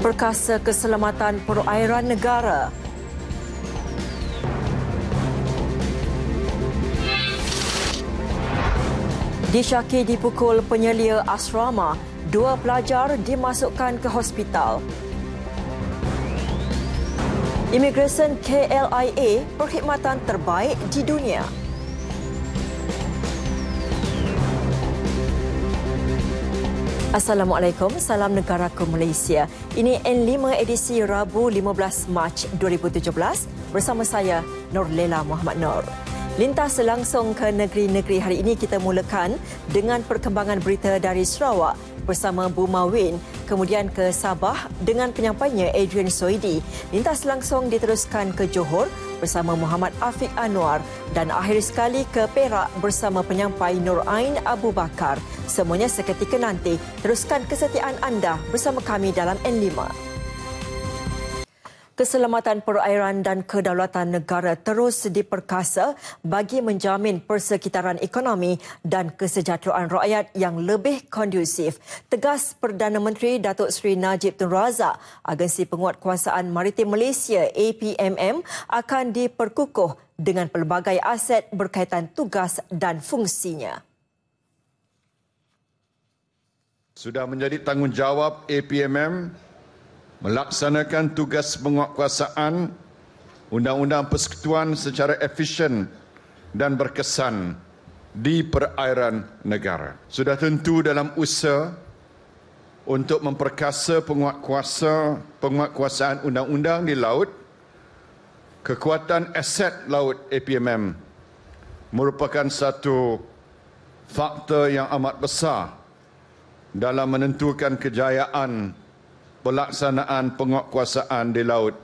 perkasa keselamatan perairan negara. Disyaki dipukul penyelia asrama, dua pelajar dimasukkan ke hospital. Immigration KLIA, perkhidmatan terbaik di dunia. Assalamualaikum, salam negara ke Malaysia. Ini N5 edisi Rabu 15 Mac 2017 bersama saya Nur Lela Muhammad Nur. Lintas langsung ke negeri-negeri hari ini kita mulakan dengan perkembangan berita dari Sarawak bersama Buma Win, kemudian ke Sabah dengan penyampainya Adrian Soidi. Lintas langsung diteruskan ke Johor bersama Muhammad Afiq Anwar dan akhir sekali ke Perak bersama penyampai Nur Ain Abu Bakar. Semuanya seketika nanti. Teruskan kesetiaan anda bersama kami dalam N5. Keselamatan perairan dan kedaulatan negara terus diperkasa bagi menjamin persekitaran ekonomi dan kesejahteraan rakyat yang lebih kondusif. Tegas Perdana Menteri Datuk Seri Najib Tun Razak, Agensi Penguatkuasaan Maritim Malaysia APMM akan diperkukuh dengan pelbagai aset berkaitan tugas dan fungsinya. Sudah menjadi tanggungjawab APMM melaksanakan tugas penguatkuasaan undang-undang persekutuan secara efisien dan berkesan di perairan negara. Sudah tentu dalam usaha untuk memperkasa penguatkuasa penguatkuasaan undang-undang di laut, kekuatan aset laut APMM merupakan satu faktor yang amat besar dalam menentukan kejayaan pelaksanaan penguatkuasaan di laut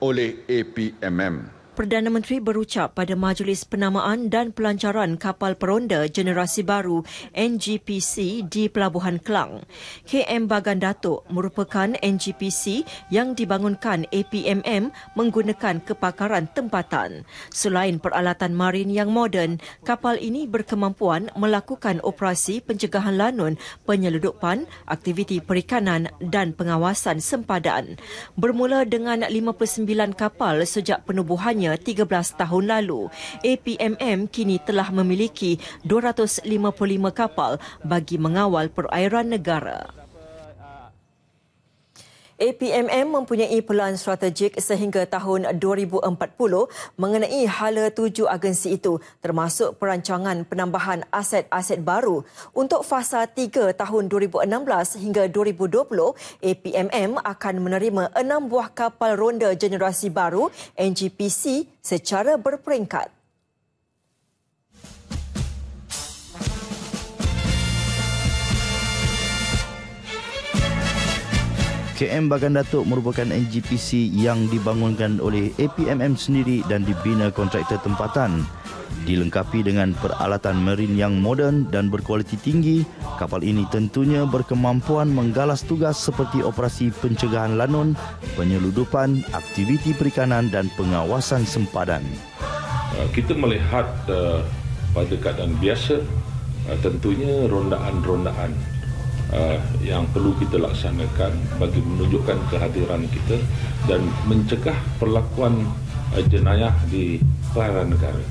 oleh APMM. Perdana Menteri berucap pada Majlis Penamaan dan Pelancaran Kapal Peronda Generasi Baru NGPC di Pelabuhan Kelang. KM Bagan Datuk merupakan NGPC yang dibangunkan APMM menggunakan kepakaran tempatan. Selain peralatan marin yang moden, kapal ini berkemampuan melakukan operasi pencegahan lanun, penyeludupan, aktiviti perikanan dan pengawasan sempadan. Bermula dengan 59 kapal sejak penubuhannya sebelumnya 13 tahun lalu. APMM kini telah memiliki 255 kapal bagi mengawal perairan negara. APMM mempunyai pelan strategik sehingga tahun 2040 mengenai hala tujuh agensi itu termasuk perancangan penambahan aset-aset baru. Untuk fasa 3 tahun 2016 hingga 2020, APMM akan menerima enam buah kapal ronda generasi baru NGPC secara berperingkat. KM Bagan Datuk merupakan NGPC yang dibangunkan oleh APMM sendiri dan dibina kontraktor tempatan. Dilengkapi dengan peralatan marin yang moden dan berkualiti tinggi, kapal ini tentunya berkemampuan menggalas tugas seperti operasi pencegahan lanun, penyeludupan, aktiviti perikanan dan pengawasan sempadan. Uh, kita melihat uh, pada keadaan biasa uh, tentunya rondaan-rondaan uh, yang perlu kita laksanakan bagi menunjukkan kehadiran kita dan mencegah perlakuan uh, jenayah di perairan negara.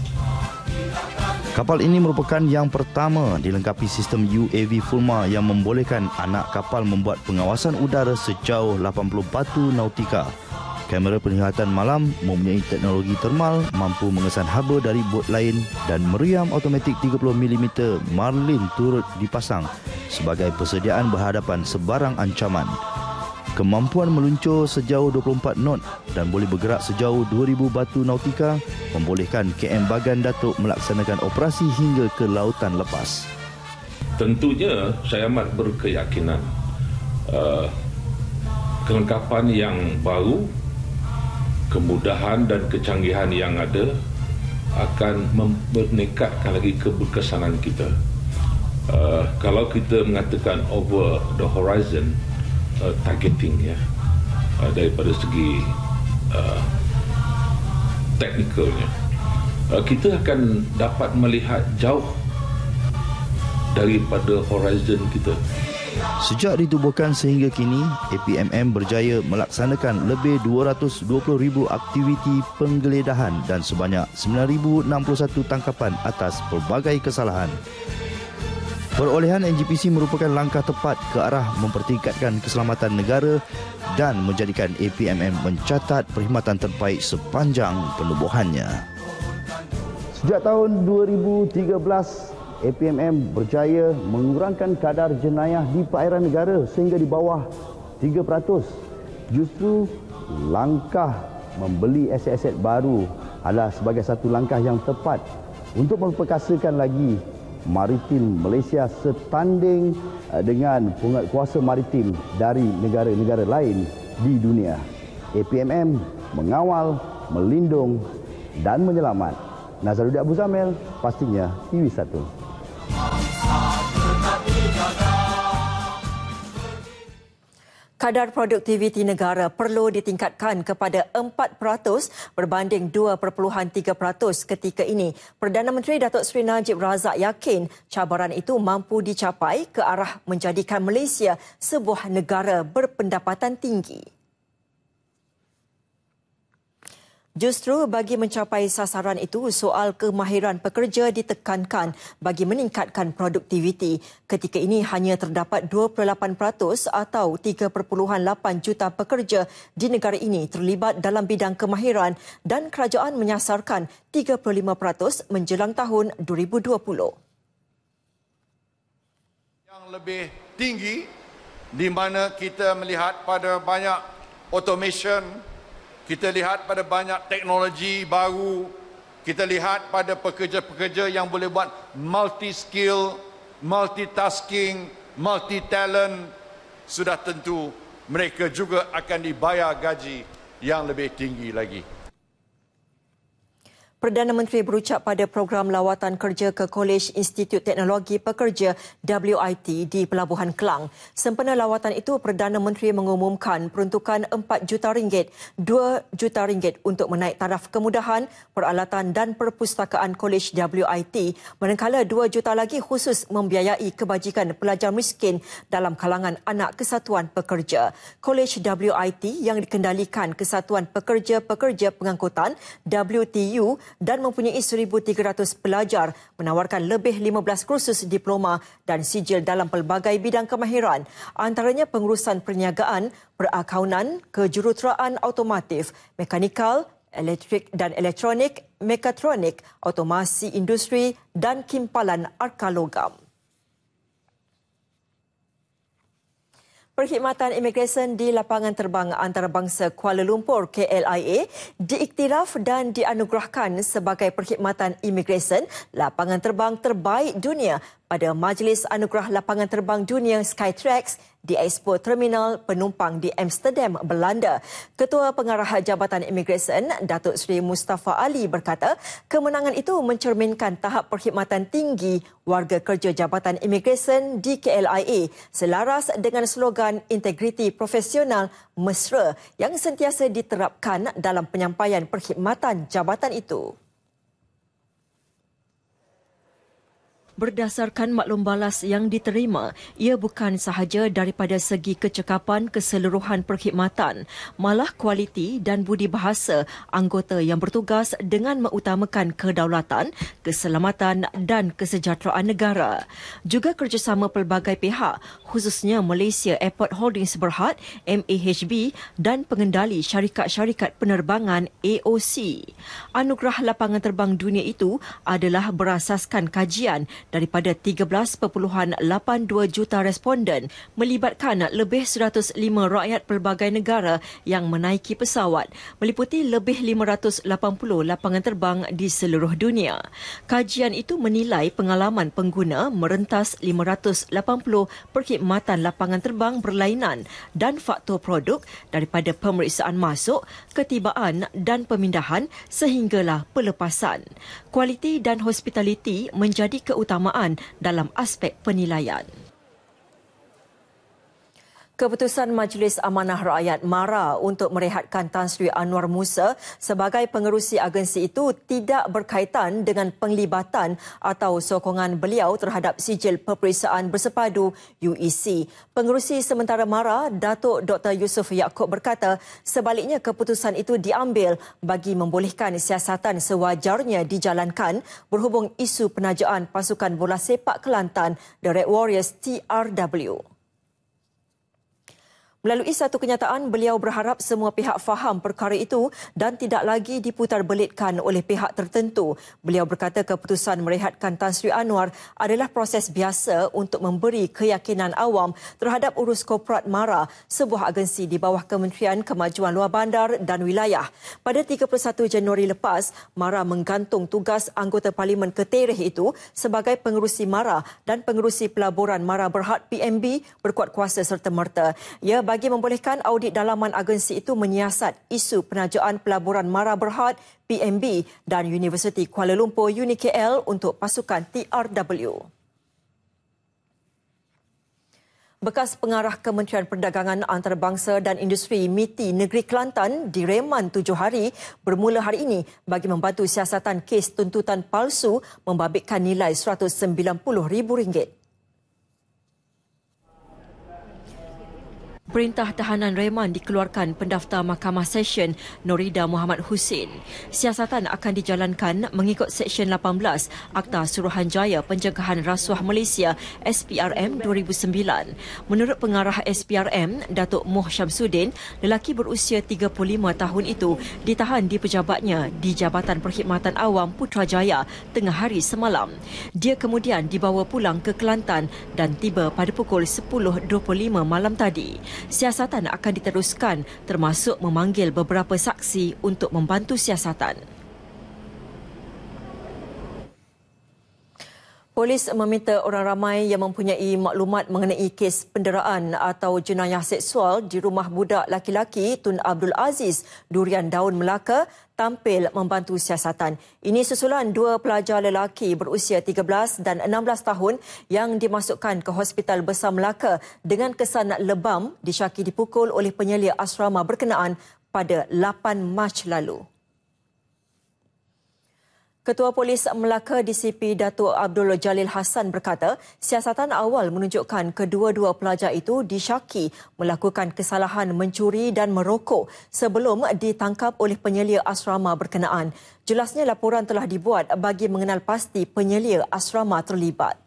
Kapal ini merupakan yang pertama dilengkapi sistem UAV Fulma yang membolehkan anak kapal membuat pengawasan udara sejauh 80 batu nautika. Kamera penglihatan malam mempunyai teknologi termal mampu mengesan haba dari bot lain dan meriam automatik 30mm Marlin turut dipasang sebagai persediaan berhadapan sebarang ancaman. Kemampuan meluncur sejauh 24 knot dan boleh bergerak sejauh 2000 batu nautika membolehkan KM Bagan Datuk melaksanakan operasi hingga ke lautan lepas. Tentunya saya amat berkeyakinan uh, kelengkapan yang baru, kemudahan dan kecanggihan yang ada akan meningkatkan lagi keberkesanan kita uh, kalau kita mengatakan over the horizon uh, targeting ya uh, daripada segi uh, teknikalnya uh, kita akan dapat melihat jauh daripada horizon kita Sejak ditubuhkan sehingga kini, APMM berjaya melaksanakan lebih 220,000 aktiviti penggeledahan dan sebanyak 9,061 tangkapan atas pelbagai kesalahan. Perolehan NGPC merupakan langkah tepat ke arah mempertingkatkan keselamatan negara dan menjadikan APMM mencatat perkhidmatan terbaik sepanjang penubuhannya. Sejak tahun 2013, APMM berjaya mengurangkan kadar jenayah di perairan negara sehingga di bawah 3%. Justru langkah membeli aset-aset baru adalah sebagai satu langkah yang tepat untuk memperkasakan lagi maritim Malaysia setanding eh, dengan penguatkuasa maritim dari negara-negara lain di dunia. APMM mengawal, melindung dan menyelamat. Nazarudin Abu Zamel, pastinya TV1. kadar produktiviti negara perlu ditingkatkan kepada 4% berbanding 2.3% ketika ini. Perdana Menteri Datuk Seri Najib Razak yakin cabaran itu mampu dicapai ke arah menjadikan Malaysia sebuah negara berpendapatan tinggi. Justru bagi mencapai sasaran itu, soal kemahiran pekerja ditekankan bagi meningkatkan produktiviti. Ketika ini hanya terdapat 28% atau 3.8 juta pekerja di negara ini terlibat dalam bidang kemahiran dan kerajaan menyasarkan 35% menjelang tahun 2020. Yang lebih tinggi di mana kita melihat pada banyak automation kita lihat pada banyak teknologi baru kita lihat pada pekerja-pekerja yang boleh buat multi skill multitasking multi talent sudah tentu mereka juga akan dibayar gaji yang lebih tinggi lagi Perdana Menteri berucap pada program lawatan kerja ke Kolej Institut Teknologi Pekerja WIT di Pelabuhan Kelang. Sempena lawatan itu, Perdana Menteri mengumumkan peruntukan RM4 juta, ringgit, RM2 juta ringgit untuk menaik taraf kemudahan, peralatan dan perpustakaan Kolej WIT manakala RM2 juta lagi khusus membiayai kebajikan pelajar miskin dalam kalangan anak kesatuan pekerja. Kolej WIT yang dikendalikan Kesatuan Pekerja-Pekerja Pengangkutan WTU dan mempunyai 1,300 pelajar menawarkan lebih 15 kursus diploma dan sijil dalam pelbagai bidang kemahiran antaranya pengurusan perniagaan, perakaunan, kejuruteraan automatif, mekanikal, elektrik dan elektronik, mekatronik, automasi industri dan kimpalan arkalogam. logam. Perkhidmatan Immigration di Lapangan Terbang Antarabangsa Kuala Lumpur KLIA diiktiraf dan dianugerahkan sebagai Perkhidmatan Immigration Lapangan Terbang Terbaik Dunia pada Majlis Anugerah Lapangan Terbang Dunia Skytrax di Expo Terminal Penumpang di Amsterdam, Belanda. Ketua Pengarah Jabatan Imigresen Datuk Seri Mustafa Ali berkata, kemenangan itu mencerminkan tahap perkhidmatan tinggi warga kerja Jabatan Imigresen di KLIA selaras dengan slogan integriti profesional mesra yang sentiasa diterapkan dalam penyampaian perkhidmatan jabatan itu. berdasarkan maklum balas yang diterima, ia bukan sahaja daripada segi kecekapan keseluruhan perkhidmatan, malah kualiti dan budi bahasa anggota yang bertugas dengan mengutamakan kedaulatan, keselamatan dan kesejahteraan negara. Juga kerjasama pelbagai pihak, khususnya Malaysia Airport Holdings Berhad, MAHB dan pengendali syarikat-syarikat penerbangan AOC. Anugerah lapangan terbang dunia itu adalah berasaskan kajian daripada 13.82 juta responden melibatkan lebih 105 rakyat pelbagai negara yang menaiki pesawat meliputi lebih 580 lapangan terbang di seluruh dunia. Kajian itu menilai pengalaman pengguna merentas 580 perkhidmatan lapangan terbang berlainan dan faktor produk daripada pemeriksaan masuk, ketibaan dan pemindahan sehinggalah pelepasan. Kualiti dan hospitaliti menjadi keutamaan keutamaan dalam aspek penilaian. Keputusan Majlis Amanah Rakyat MARA untuk merehatkan Tan Sri Anwar Musa sebagai pengerusi agensi itu tidak berkaitan dengan penglibatan atau sokongan beliau terhadap sijil peperiksaan bersepadu UEC. Pengerusi sementara MARA, Datuk Dr. Yusuf Yaakob berkata sebaliknya keputusan itu diambil bagi membolehkan siasatan sewajarnya dijalankan berhubung isu penajaan pasukan bola sepak Kelantan The Red Warriors TRW. Melalui satu kenyataan, beliau berharap semua pihak faham perkara itu dan tidak lagi diputar belitkan oleh pihak tertentu. Beliau berkata keputusan merehatkan Tan Sri Anwar adalah proses biasa untuk memberi keyakinan awam terhadap urus korporat MARA, sebuah agensi di bawah Kementerian Kemajuan Luar Bandar dan Wilayah. Pada 31 Januari lepas, MARA menggantung tugas anggota Parlimen Ketereh itu sebagai pengerusi MARA dan pengerusi pelaburan MARA Berhad PMB berkuat kuasa serta-merta. Ia bagi membolehkan audit dalaman agensi itu menyiasat isu penajaan pelaburan Mara Berhad, PMB dan Universiti Kuala Lumpur UNIKL untuk pasukan TRW. Bekas pengarah Kementerian Perdagangan Antarabangsa dan Industri MITI Negeri Kelantan direman tujuh hari bermula hari ini bagi membantu siasatan kes tuntutan palsu membabitkan nilai RM190,000. Perintah tahanan reman dikeluarkan pendaftar Mahkamah Session Norida Muhammad Hussein. Siasatan akan dijalankan mengikut Seksyen 18 Akta Suruhanjaya Penjagaan Rasuah Malaysia SPRM 2009. Menurut pengarah SPRM, Datuk Moh Syamsuddin, lelaki berusia 35 tahun itu ditahan di pejabatnya di Jabatan Perkhidmatan Awam Putrajaya tengah hari semalam. Dia kemudian dibawa pulang ke Kelantan dan tiba pada pukul 10.25 malam tadi siasatan akan diteruskan termasuk memanggil beberapa saksi untuk membantu siasatan. Polis meminta orang ramai yang mempunyai maklumat mengenai kes penderaan atau jenayah seksual di rumah budak laki-laki Tun Abdul Aziz, Durian Daun Melaka tampil membantu siasatan. Ini susulan dua pelajar lelaki berusia 13 dan 16 tahun yang dimasukkan ke Hospital Besar Melaka dengan kesan lebam disyaki dipukul oleh penyelia asrama berkenaan pada 8 Mac lalu. Ketua Polis Melaka DCP Datuk Abdul Jalil Hassan berkata, siasatan awal menunjukkan kedua-dua pelajar itu disyaki melakukan kesalahan mencuri dan merokok sebelum ditangkap oleh penyelia asrama berkenaan. Jelasnya laporan telah dibuat bagi mengenal pasti penyelia asrama terlibat.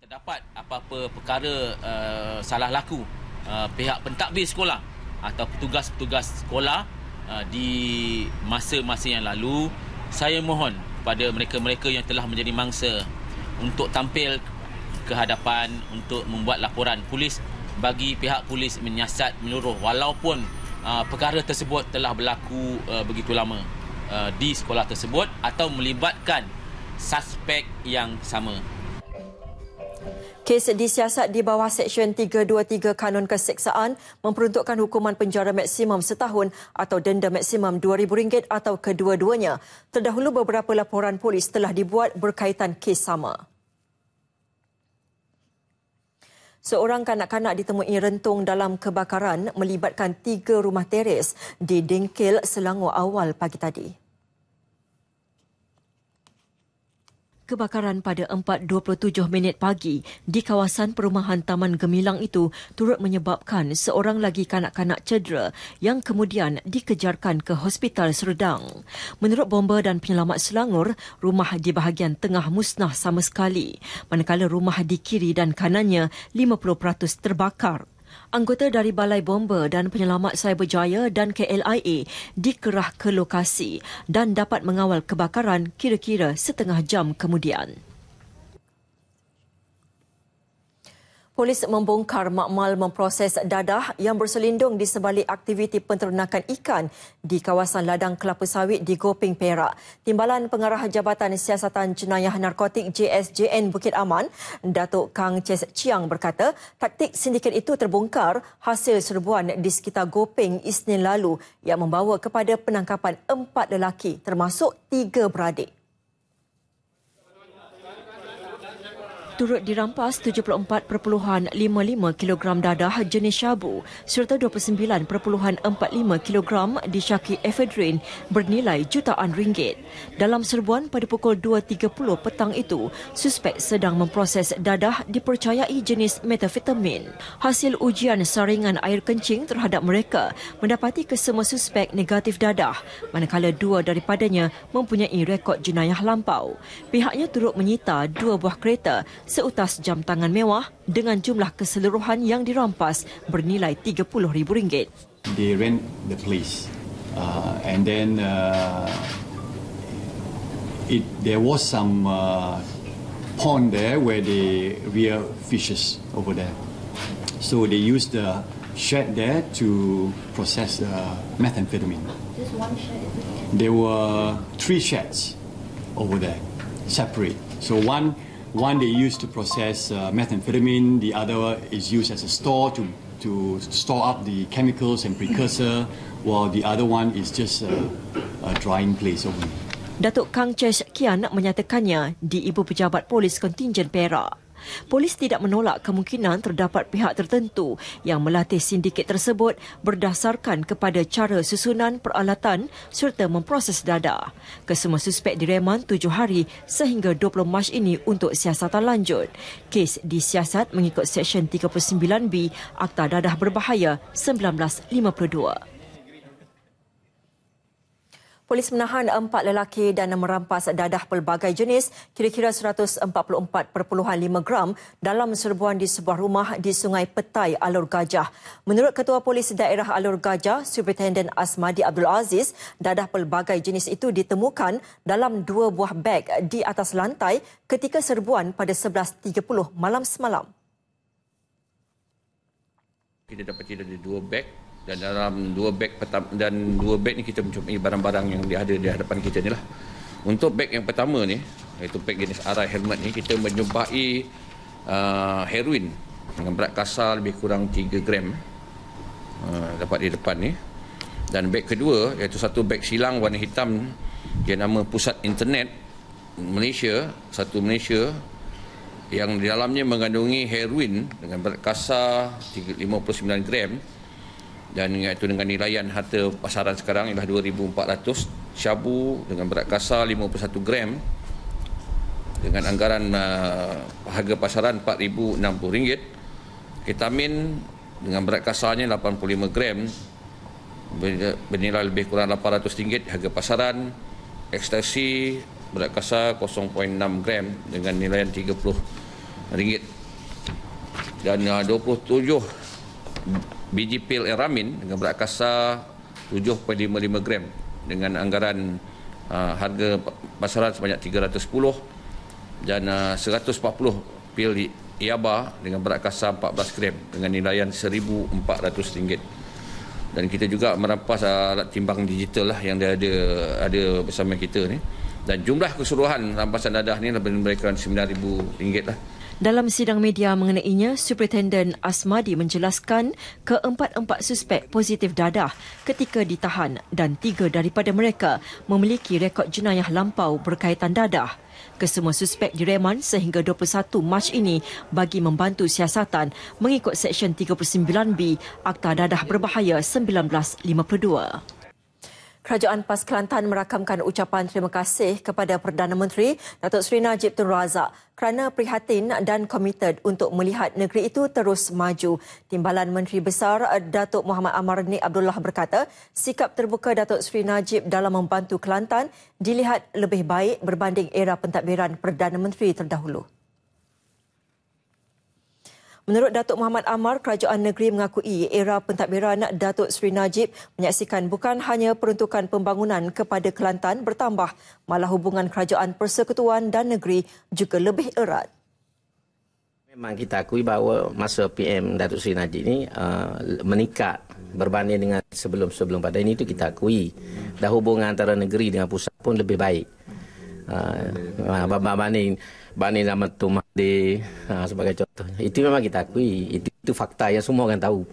Terdapat apa-apa perkara uh, salah laku uh, pihak pentadbir sekolah atau petugas-petugas sekolah Ah, di masa-masa yang lalu saya mohon pada mereka-mereka yang telah menjadi mangsa untuk tampil ke hadapan untuk membuat laporan polis bagi pihak polis menyiasat menyuruh walaupun uh, perkara tersebut telah berlaku uh, begitu lama uh, di sekolah tersebut atau melibatkan suspek yang sama Kes disiasat di bawah Seksyen 323 Kanun Keseksaan memperuntukkan hukuman penjara maksimum setahun atau denda maksimum RM2,000 atau kedua-duanya. Terdahulu beberapa laporan polis telah dibuat berkaitan kes sama. Seorang kanak-kanak ditemui rentung dalam kebakaran melibatkan tiga rumah teres di Dengkil, Selangor awal pagi tadi. Kebakaran pada 4.27 minit pagi di kawasan perumahan Taman Gemilang itu turut menyebabkan seorang lagi kanak-kanak cedera yang kemudian dikejarkan ke Hospital Serdang. Menurut bomba dan penyelamat Selangor, rumah di bahagian tengah musnah sama sekali, manakala rumah di kiri dan kanannya 50% terbakar anggota dari Balai Bomba dan Penyelamat Cyberjaya dan KLIA dikerah ke lokasi dan dapat mengawal kebakaran kira-kira setengah jam kemudian. Polis membongkar makmal memproses dadah yang berselindung di sebalik aktiviti penternakan ikan di kawasan ladang kelapa sawit di Goping Perak. Timbalan Pengarah Jabatan Siasatan Jenayah Narkotik JSJN Bukit Aman, Datuk Kang Ches Chiang berkata, taktik sindiket itu terbongkar hasil serbuan di sekitar Goping Isnin lalu yang membawa kepada penangkapan empat lelaki termasuk tiga beradik. turut dirampas 74.55 kilogram dadah jenis syabu serta 29.45 di disyaki efedrin bernilai jutaan ringgit. Dalam serbuan pada pukul 2.30 petang itu, suspek sedang memproses dadah dipercayai jenis metafetamin. Hasil ujian saringan air kencing terhadap mereka mendapati kesemua suspek negatif dadah manakala dua daripadanya mempunyai rekod jenayah lampau. Pihaknya turut menyita dua buah kereta seutas jam tangan mewah dengan jumlah keseluruhan yang dirampas bernilai rm ringgit. They rent the place uh, and then uh, it, there was some uh, pond there where they rear fishes over there. So they use the shed there to process the methamphetamine. Just one shed? There were three sheds over there, separate. So one One they use to process uh, methamphetamine, the other is used as a store to, to store up the chemicals and precursor, while the other one is just a, a drying place only. Datuk Kang Ches Kian menyatakannya di Ibu Pejabat Polis Kontingen Perak. Polis tidak menolak kemungkinan terdapat pihak tertentu yang melatih sindiket tersebut berdasarkan kepada cara susunan peralatan serta memproses dada. Kesemua suspek direman tujuh hari sehingga 20 Mac ini untuk siasatan lanjut. Kes disiasat mengikut Seksyen 39B Akta Dadah Berbahaya 1952. Polis menahan empat lelaki dan merampas dadah pelbagai jenis kira-kira 144.5 gram dalam serbuan di sebuah rumah di Sungai Petai, Alor Gajah. Menurut Ketua Polis Daerah Alor Gajah, Superintendent Asmadi Abdul Aziz, dadah pelbagai jenis itu ditemukan dalam dua buah beg di atas lantai ketika serbuan pada 11.30 malam semalam. Kita dapat tidak ada dua beg dan dalam dua beg pertama dan dua beg ni kita mencuba barang-barang yang ada di hadapan kita ni lah untuk beg yang pertama ni iaitu beg jenis arai helmet ni kita menyumbai uh, heroin dengan berat kasar lebih kurang 3 gram uh, dapat di depan ni dan beg kedua iaitu satu beg silang warna hitam yang nama pusat internet Malaysia satu Malaysia yang di dalamnya mengandungi heroin dengan berat kasar 359 gram dan itu dengan nilaian harta pasaran sekarang ialah 2400 syabu dengan berat kasar 51 gram dengan anggaran uh, harga pasaran rm ringgit. ketamin dengan berat kasarnya 85 gram bernilai lebih kurang 800 ringgit harga pasaran ekstasi berat kasar 0.6 gram dengan nilaian 30 ringgit dan uh, 27 biji pil eramin dengan berat kasar 7.55 gram dengan anggaran uh, harga pasaran sebanyak 310 dan uh, 140 pil iaba dengan berat kasar 14 gram dengan nilaian rm ringgit Dan kita juga merampas uh, alat timbang digital lah yang dia ada, ada bersama kita ni. Dan jumlah keseluruhan rampasan dadah ni lebih mereka rm ringgit lah. Dalam sidang media mengenainya, Superintendent Asmadi menjelaskan keempat-empat suspek positif dadah ketika ditahan dan tiga daripada mereka memiliki rekod jenayah lampau berkaitan dadah. Kesemua suspek direman sehingga 21 Mac ini bagi membantu siasatan mengikut Seksyen 39B Akta Dadah Berbahaya 1952. Kerajaan PAS Kelantan merakamkan ucapan terima kasih kepada Perdana Menteri Datuk Seri Najib Tun Razak kerana prihatin dan komited untuk melihat negeri itu terus maju. Timbalan Menteri Besar Datuk Muhammad Amar Nik Abdullah berkata, sikap terbuka Datuk Seri Najib dalam membantu Kelantan dilihat lebih baik berbanding era pentadbiran Perdana Menteri terdahulu. Menurut Datuk Muhammad Amar, kerajaan negeri mengakui era pentadbiran Datuk Seri Najib menyaksikan bukan hanya peruntukan pembangunan kepada Kelantan bertambah, malah hubungan kerajaan persekutuan dan negeri juga lebih erat. Memang kita akui bahawa masa PM Datuk Seri Najib ini uh, eh, meningkat berbanding dengan sebelum-sebelum pada ini itu kita akui. Dan hubungan antara negeri dengan pusat pun lebih baik. Uh, berbanding. Bani Zaman tu Mahdi ha, sebagai contoh. Itu memang kita akui. Itu, itu fakta yang semua orang tahu.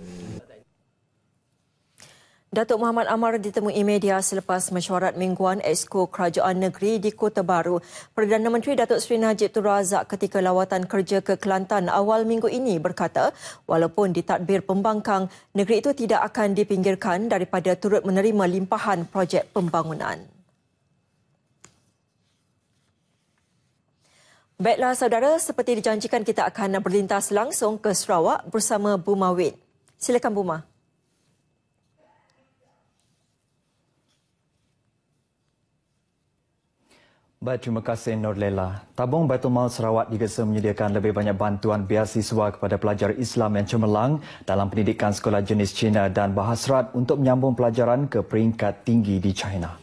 Datuk Muhammad Amar ditemui media selepas mesyuarat mingguan Exco Kerajaan Negeri di Kota Baru. Perdana Menteri Datuk Seri Najib Tun Razak ketika lawatan kerja ke Kelantan awal minggu ini berkata, walaupun ditadbir pembangkang, negeri itu tidak akan dipinggirkan daripada turut menerima limpahan projek pembangunan. Baiklah saudara, seperti dijanjikan kita akan berlintas langsung ke Sarawak bersama Buma Wid. Silakan Buma. Baik, terima kasih Norlela. Tabung Baitul Mal Sarawak digesa menyediakan lebih banyak bantuan beasiswa kepada pelajar Islam yang cemerlang dalam pendidikan sekolah jenis China dan Bahasrat untuk menyambung pelajaran ke peringkat tinggi di China.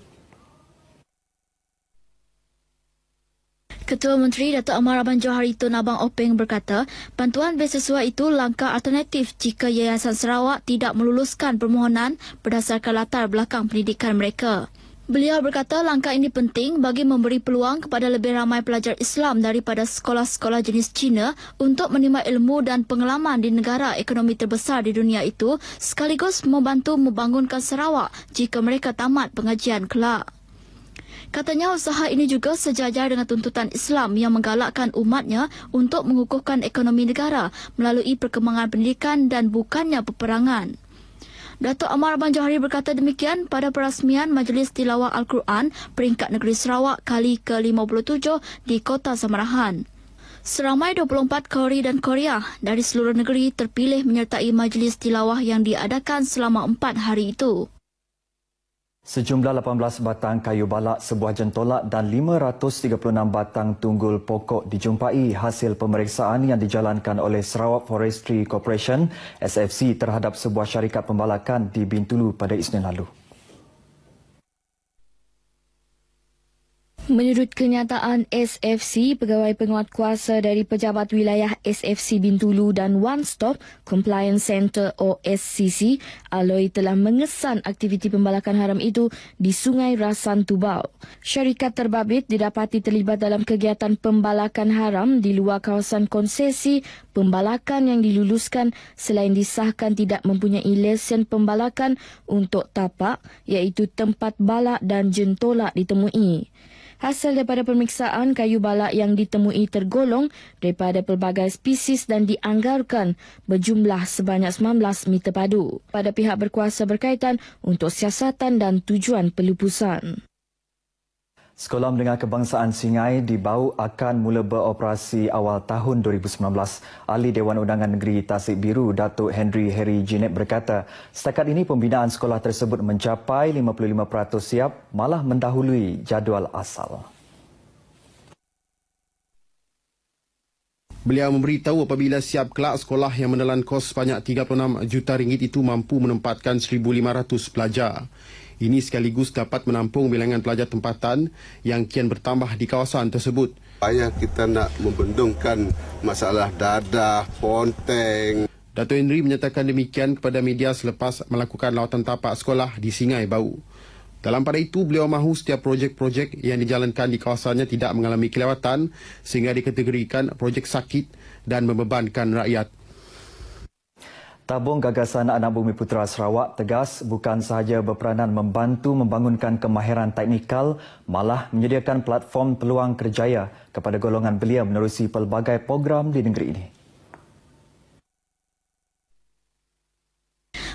Ketua Menteri Datuk Amar Aban Johari Tun Abang Openg berkata, bantuan beasiswa itu langkah alternatif jika Yayasan Sarawak tidak meluluskan permohonan berdasarkan latar belakang pendidikan mereka. Beliau berkata langkah ini penting bagi memberi peluang kepada lebih ramai pelajar Islam daripada sekolah-sekolah jenis Cina untuk menerima ilmu dan pengalaman di negara ekonomi terbesar di dunia itu sekaligus membantu membangunkan Sarawak jika mereka tamat pengajian kelak. Katanya usaha ini juga sejajar dengan tuntutan Islam yang menggalakkan umatnya untuk mengukuhkan ekonomi negara melalui perkembangan pendidikan dan bukannya peperangan. Datuk Amar Abang Johari berkata demikian pada perasmian Majlis Tilawah Al-Quran peringkat negeri Sarawak kali ke-57 di Kota Samarahan. Seramai 24 Kori dan Korea dari seluruh negeri terpilih menyertai Majlis Tilawah yang diadakan selama 4 hari itu. Sejumlah 18 batang kayu balak, sebuah jentolak dan 536 batang tunggul pokok dijumpai hasil pemeriksaan yang dijalankan oleh Sarawak Forestry Corporation SFC terhadap sebuah syarikat pembalakan di Bintulu pada Isnin lalu. Menurut kenyataan SFC, pegawai penguat kuasa dari Pejabat Wilayah SFC Bintulu dan One Stop Compliance Center OSCC, Aloy telah mengesan aktiviti pembalakan haram itu di Sungai Rasan Tubau. Syarikat terbabit didapati terlibat dalam kegiatan pembalakan haram di luar kawasan konsesi pembalakan yang diluluskan selain disahkan tidak mempunyai lesen pembalakan untuk tapak iaitu tempat balak dan jentolak ditemui hasil daripada pemeriksaan kayu balak yang ditemui tergolong daripada pelbagai spesies dan dianggarkan berjumlah sebanyak 19 meter padu pada pihak berkuasa berkaitan untuk siasatan dan tujuan pelupusan. Sekolah Menengah Kebangsaan Singai di Bau akan mula beroperasi awal tahun 2019. Ahli Dewan Undangan Negeri Tasik Biru, Datuk Henry Harry Jinet berkata, setakat ini pembinaan sekolah tersebut mencapai 55% siap, malah mendahului jadual asal. Beliau memberitahu apabila siap kelak sekolah yang menelan kos banyak 36 juta ringgit itu mampu menempatkan 1,500 pelajar. Ini sekaligus dapat menampung bilangan pelajar tempatan yang kian bertambah di kawasan tersebut. Payah kita nak membendungkan masalah dadah, ponteng. Dato' Henry menyatakan demikian kepada media selepas melakukan lawatan tapak sekolah di Singai Bau. Dalam pada itu, beliau mahu setiap projek-projek yang dijalankan di kawasannya tidak mengalami kelewatan sehingga dikategorikan projek sakit dan membebankan rakyat. Tabung Gagasan Anak Bumi Putera Sarawak tegas bukan sahaja berperanan membantu membangunkan kemahiran teknikal malah menyediakan platform peluang kerjaya kepada golongan belia menerusi pelbagai program di negeri ini.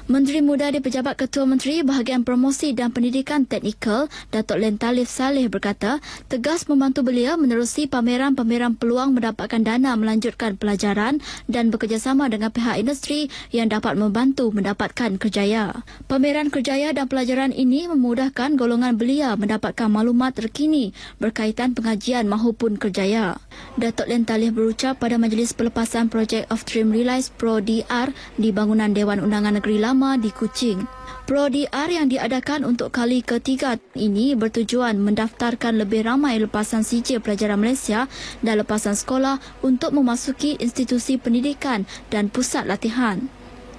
Menteri Muda di Pejabat Ketua Menteri Bahagian Promosi dan Pendidikan Teknikal, Datuk Lentalif Saleh berkata, tegas membantu belia menerusi pameran-pameran peluang mendapatkan dana melanjutkan pelajaran dan bekerjasama dengan pihak industri yang dapat membantu mendapatkan kerjaya. Pameran kerjaya dan pelajaran ini memudahkan golongan belia mendapatkan maklumat terkini berkaitan pengajian mahupun kerjaya. Datuk Lentalif berucap pada Majlis Pelepasan Project of Dream Realize Pro DR di Bangunan Dewan Undangan Negeri Lama utama di Kuching. Prodi R yang diadakan untuk kali ketiga ini bertujuan mendaftarkan lebih ramai lepasan sijil pelajaran Malaysia dan lepasan sekolah untuk memasuki institusi pendidikan dan pusat latihan.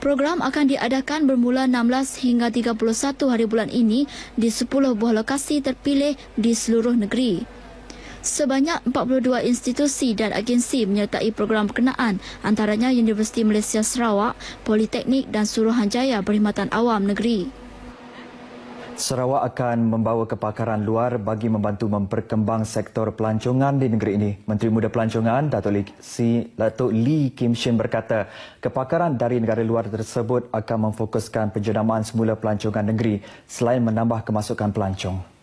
Program akan diadakan bermula 16 hingga 31 hari bulan ini di 10 buah lokasi terpilih di seluruh negeri. Sebanyak 42 institusi dan agensi menyertai program berkenaan antaranya Universiti Malaysia Sarawak, Politeknik dan Suruhanjaya Perkhidmatan Awam Negeri. Sarawak akan membawa kepakaran luar bagi membantu memperkembang sektor pelancongan di negeri ini. Menteri Muda Pelancongan, Datuk Lee, si, Datuk Lee Kim Shin berkata, kepakaran dari negara luar tersebut akan memfokuskan penjenamaan semula pelancongan negeri selain menambah kemasukan pelancong.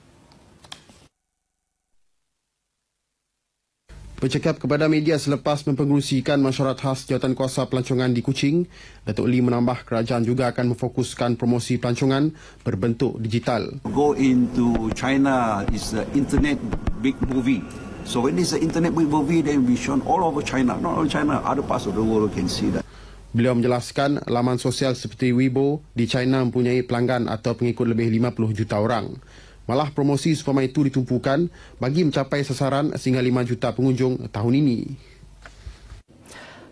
Bercakap kepada media selepas mempengerusikan masyarakat khas jawatan kuasa pelancongan di Kuching, Datuk Lee menambah kerajaan juga akan memfokuskan promosi pelancongan berbentuk digital. Go into China is the internet big movie. So when is the internet big movie, then we shown all over China. Not only China, other parts of the world can see that. Beliau menjelaskan laman sosial seperti Weibo di China mempunyai pelanggan atau pengikut lebih 50 juta orang. Malah promosi Superman itu ditumpukan bagi mencapai sasaran sehingga 5 juta pengunjung tahun ini.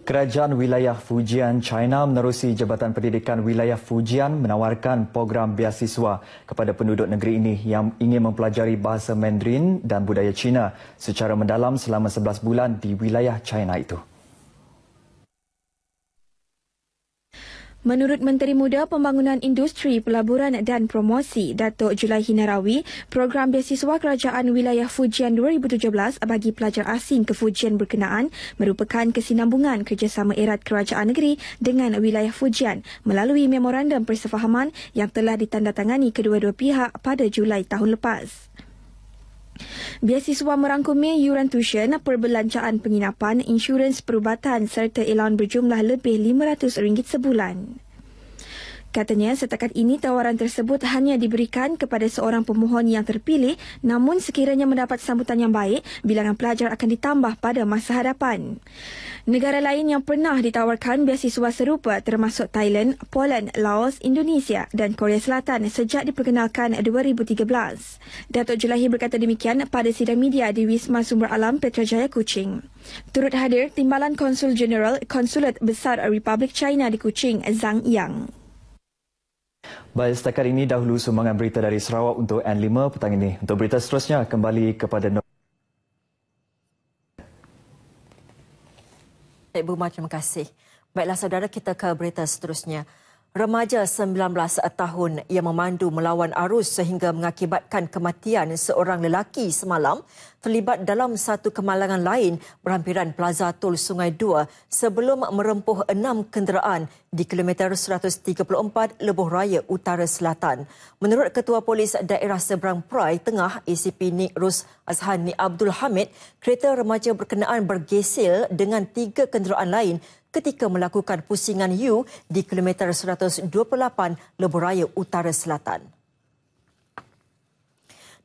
Kerajaan Wilayah Fujian China menerusi Jabatan Pendidikan Wilayah Fujian menawarkan program beasiswa kepada penduduk negeri ini yang ingin mempelajari bahasa Mandarin dan budaya China secara mendalam selama 11 bulan di wilayah China itu. Menurut Menteri Muda Pembangunan Industri Pelaburan dan Promosi Datuk Julai Hinarawi, program beasiswa Kerajaan Wilayah Fujian 2017 bagi pelajar asing ke Fujian berkenaan merupakan kesinambungan kerjasama erat kerajaan negeri dengan wilayah Fujian melalui memorandum persefahaman yang telah ditandatangani kedua-dua pihak pada Julai tahun lepas. Biasiswa merangkumi yuran tuition, perbelanjaan penginapan, insurans perubatan serta elaun berjumlah lebih RM500 sebulan. Katanya setakat ini tawaran tersebut hanya diberikan kepada seorang pemohon yang terpilih namun sekiranya mendapat sambutan yang baik, bilangan pelajar akan ditambah pada masa hadapan. Negara lain yang pernah ditawarkan beasiswa serupa termasuk Thailand, Poland, Laos, Indonesia dan Korea Selatan sejak diperkenalkan 2013. Datuk Julahi berkata demikian pada sidang media di Wisma Sumber Alam Petrajaya Kuching. Turut hadir Timbalan Konsul General Konsulat Besar Republik China di Kuching, Zhang Yang. Baik, setakat ini dahulu sumbangan berita dari Sarawak untuk N5 petang ini. Untuk berita seterusnya, kembali kepada Ibu Mak, terima kasih. Baiklah saudara, kita ke berita seterusnya. Remaja 19 tahun yang memandu melawan arus sehingga mengakibatkan kematian seorang lelaki semalam terlibat dalam satu kemalangan lain berhampiran Plaza Tol Sungai 2 sebelum merempuh enam kenderaan di kilometer 134 Lebuh Raya Utara Selatan. Menurut Ketua Polis Daerah Seberang Perai Tengah, ACP Nik Rus Azhani Abdul Hamid, kereta remaja berkenaan bergesil dengan tiga kenderaan lain ketika melakukan pusingan U di kilometer 128 Leboraya Utara Selatan.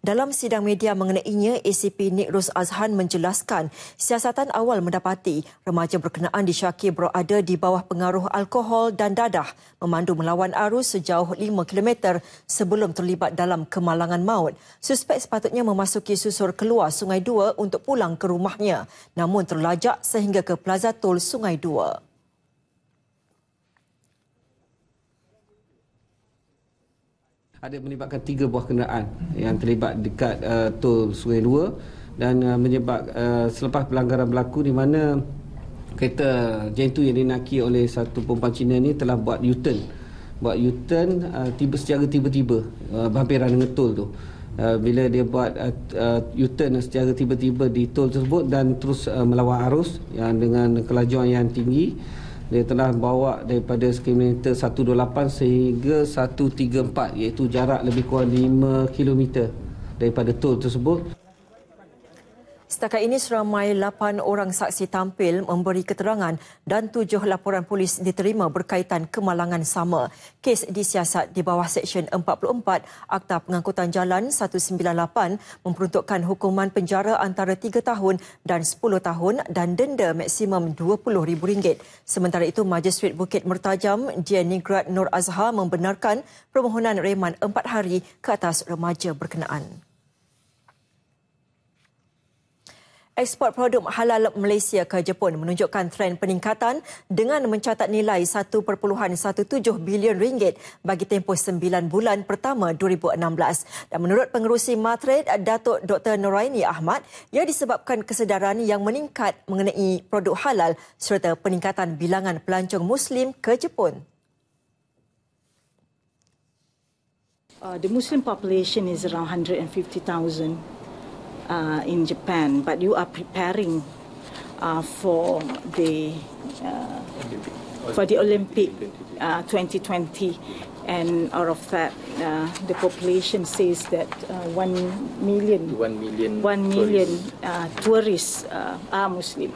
Dalam sidang media mengenainya, ACP Nik Ros Azhan menjelaskan siasatan awal mendapati remaja berkenaan di berada di bawah pengaruh alkohol dan dadah memandu melawan arus sejauh 5 km sebelum terlibat dalam kemalangan maut. Suspek sepatutnya memasuki susur keluar Sungai Dua untuk pulang ke rumahnya namun terlajak sehingga ke Plaza Tol Sungai Dua. ada melibatkan tiga buah kenderaan yang terlibat dekat uh, tol Sungai Dua dan uh, menyebab uh, selepas pelanggaran berlaku di mana kereta jentu yang dinaiki oleh satu perempuan Cina ni telah buat U-turn buat U-turn uh, tiba secara tiba-tiba uh, berhampiran dengan tol tu uh, bila dia buat uh, uh, secara tiba-tiba di tol tersebut dan terus uh, melawan arus yang dengan kelajuan yang tinggi dia telah bawa daripada kilometer 128 sehingga 134 iaitu jarak lebih kurang 5 km daripada tol tersebut. Setakat ini seramai 8 orang saksi tampil memberi keterangan dan 7 laporan polis diterima berkaitan kemalangan sama. Kes disiasat di bawah Seksyen 44 Akta Pengangkutan Jalan 198 memperuntukkan hukuman penjara antara 3 tahun dan 10 tahun dan denda maksimum RM20,000. Sementara itu, Majistret Bukit Mertajam Jenny Nigrat Nur Azhar membenarkan permohonan reman 4 hari ke atas remaja berkenaan. Ekspor produk halal Malaysia ke Jepun menunjukkan tren peningkatan dengan mencatat nilai 1.17 bilion ringgit bagi tempoh 9 bulan pertama 2016. Dan menurut pengerusi Matrade, Datuk Dr. Noraini Ahmad, ia disebabkan kesedaran yang meningkat mengenai produk halal serta peningkatan bilangan pelancong Muslim ke Jepun. Uh, the Muslim population is around 150,000 uh, in Japan, but you are preparing uh, for the uh, for the Olympic uh, 2020, and out of that, uh, the population says that uh, one million one million, one million uh, tourists uh, are Muslim.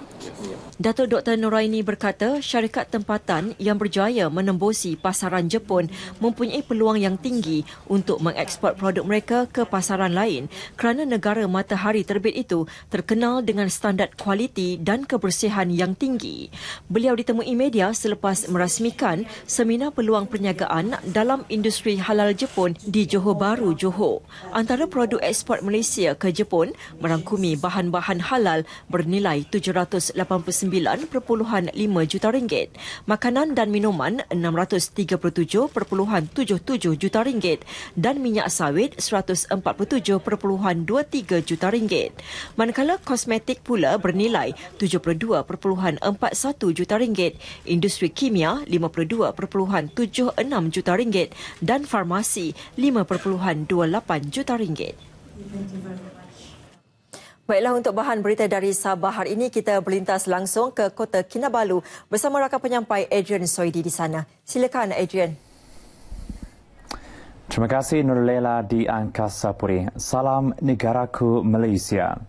Dato' Dr. Noraini berkata syarikat tempatan yang berjaya menembusi pasaran Jepun mempunyai peluang yang tinggi untuk mengeksport produk mereka ke pasaran lain kerana negara matahari terbit itu terkenal dengan standard kualiti dan kebersihan yang tinggi. Beliau ditemui media selepas merasmikan seminar peluang perniagaan dalam industri halal Jepun di Johor Baru, Johor. Antara produk ekspor Malaysia ke Jepun merangkumi bahan-bahan halal bernilai 700 689.5 juta ringgit, makanan dan minuman 637.77 juta ringgit dan minyak sawit 147.23 juta ringgit. Manakala kosmetik pula bernilai 72.41 juta ringgit, industri kimia 52.76 juta ringgit dan farmasi 5.28 juta ringgit. Thank you very much. Baiklah untuk bahan berita dari Sabah hari ini kita berlintas langsung ke Kota Kinabalu bersama rakan penyampai Adrian Soidi di sana. Silakan Adrian. Terima kasih Nur Lela di Angkasa Puri. Salam negaraku Malaysia.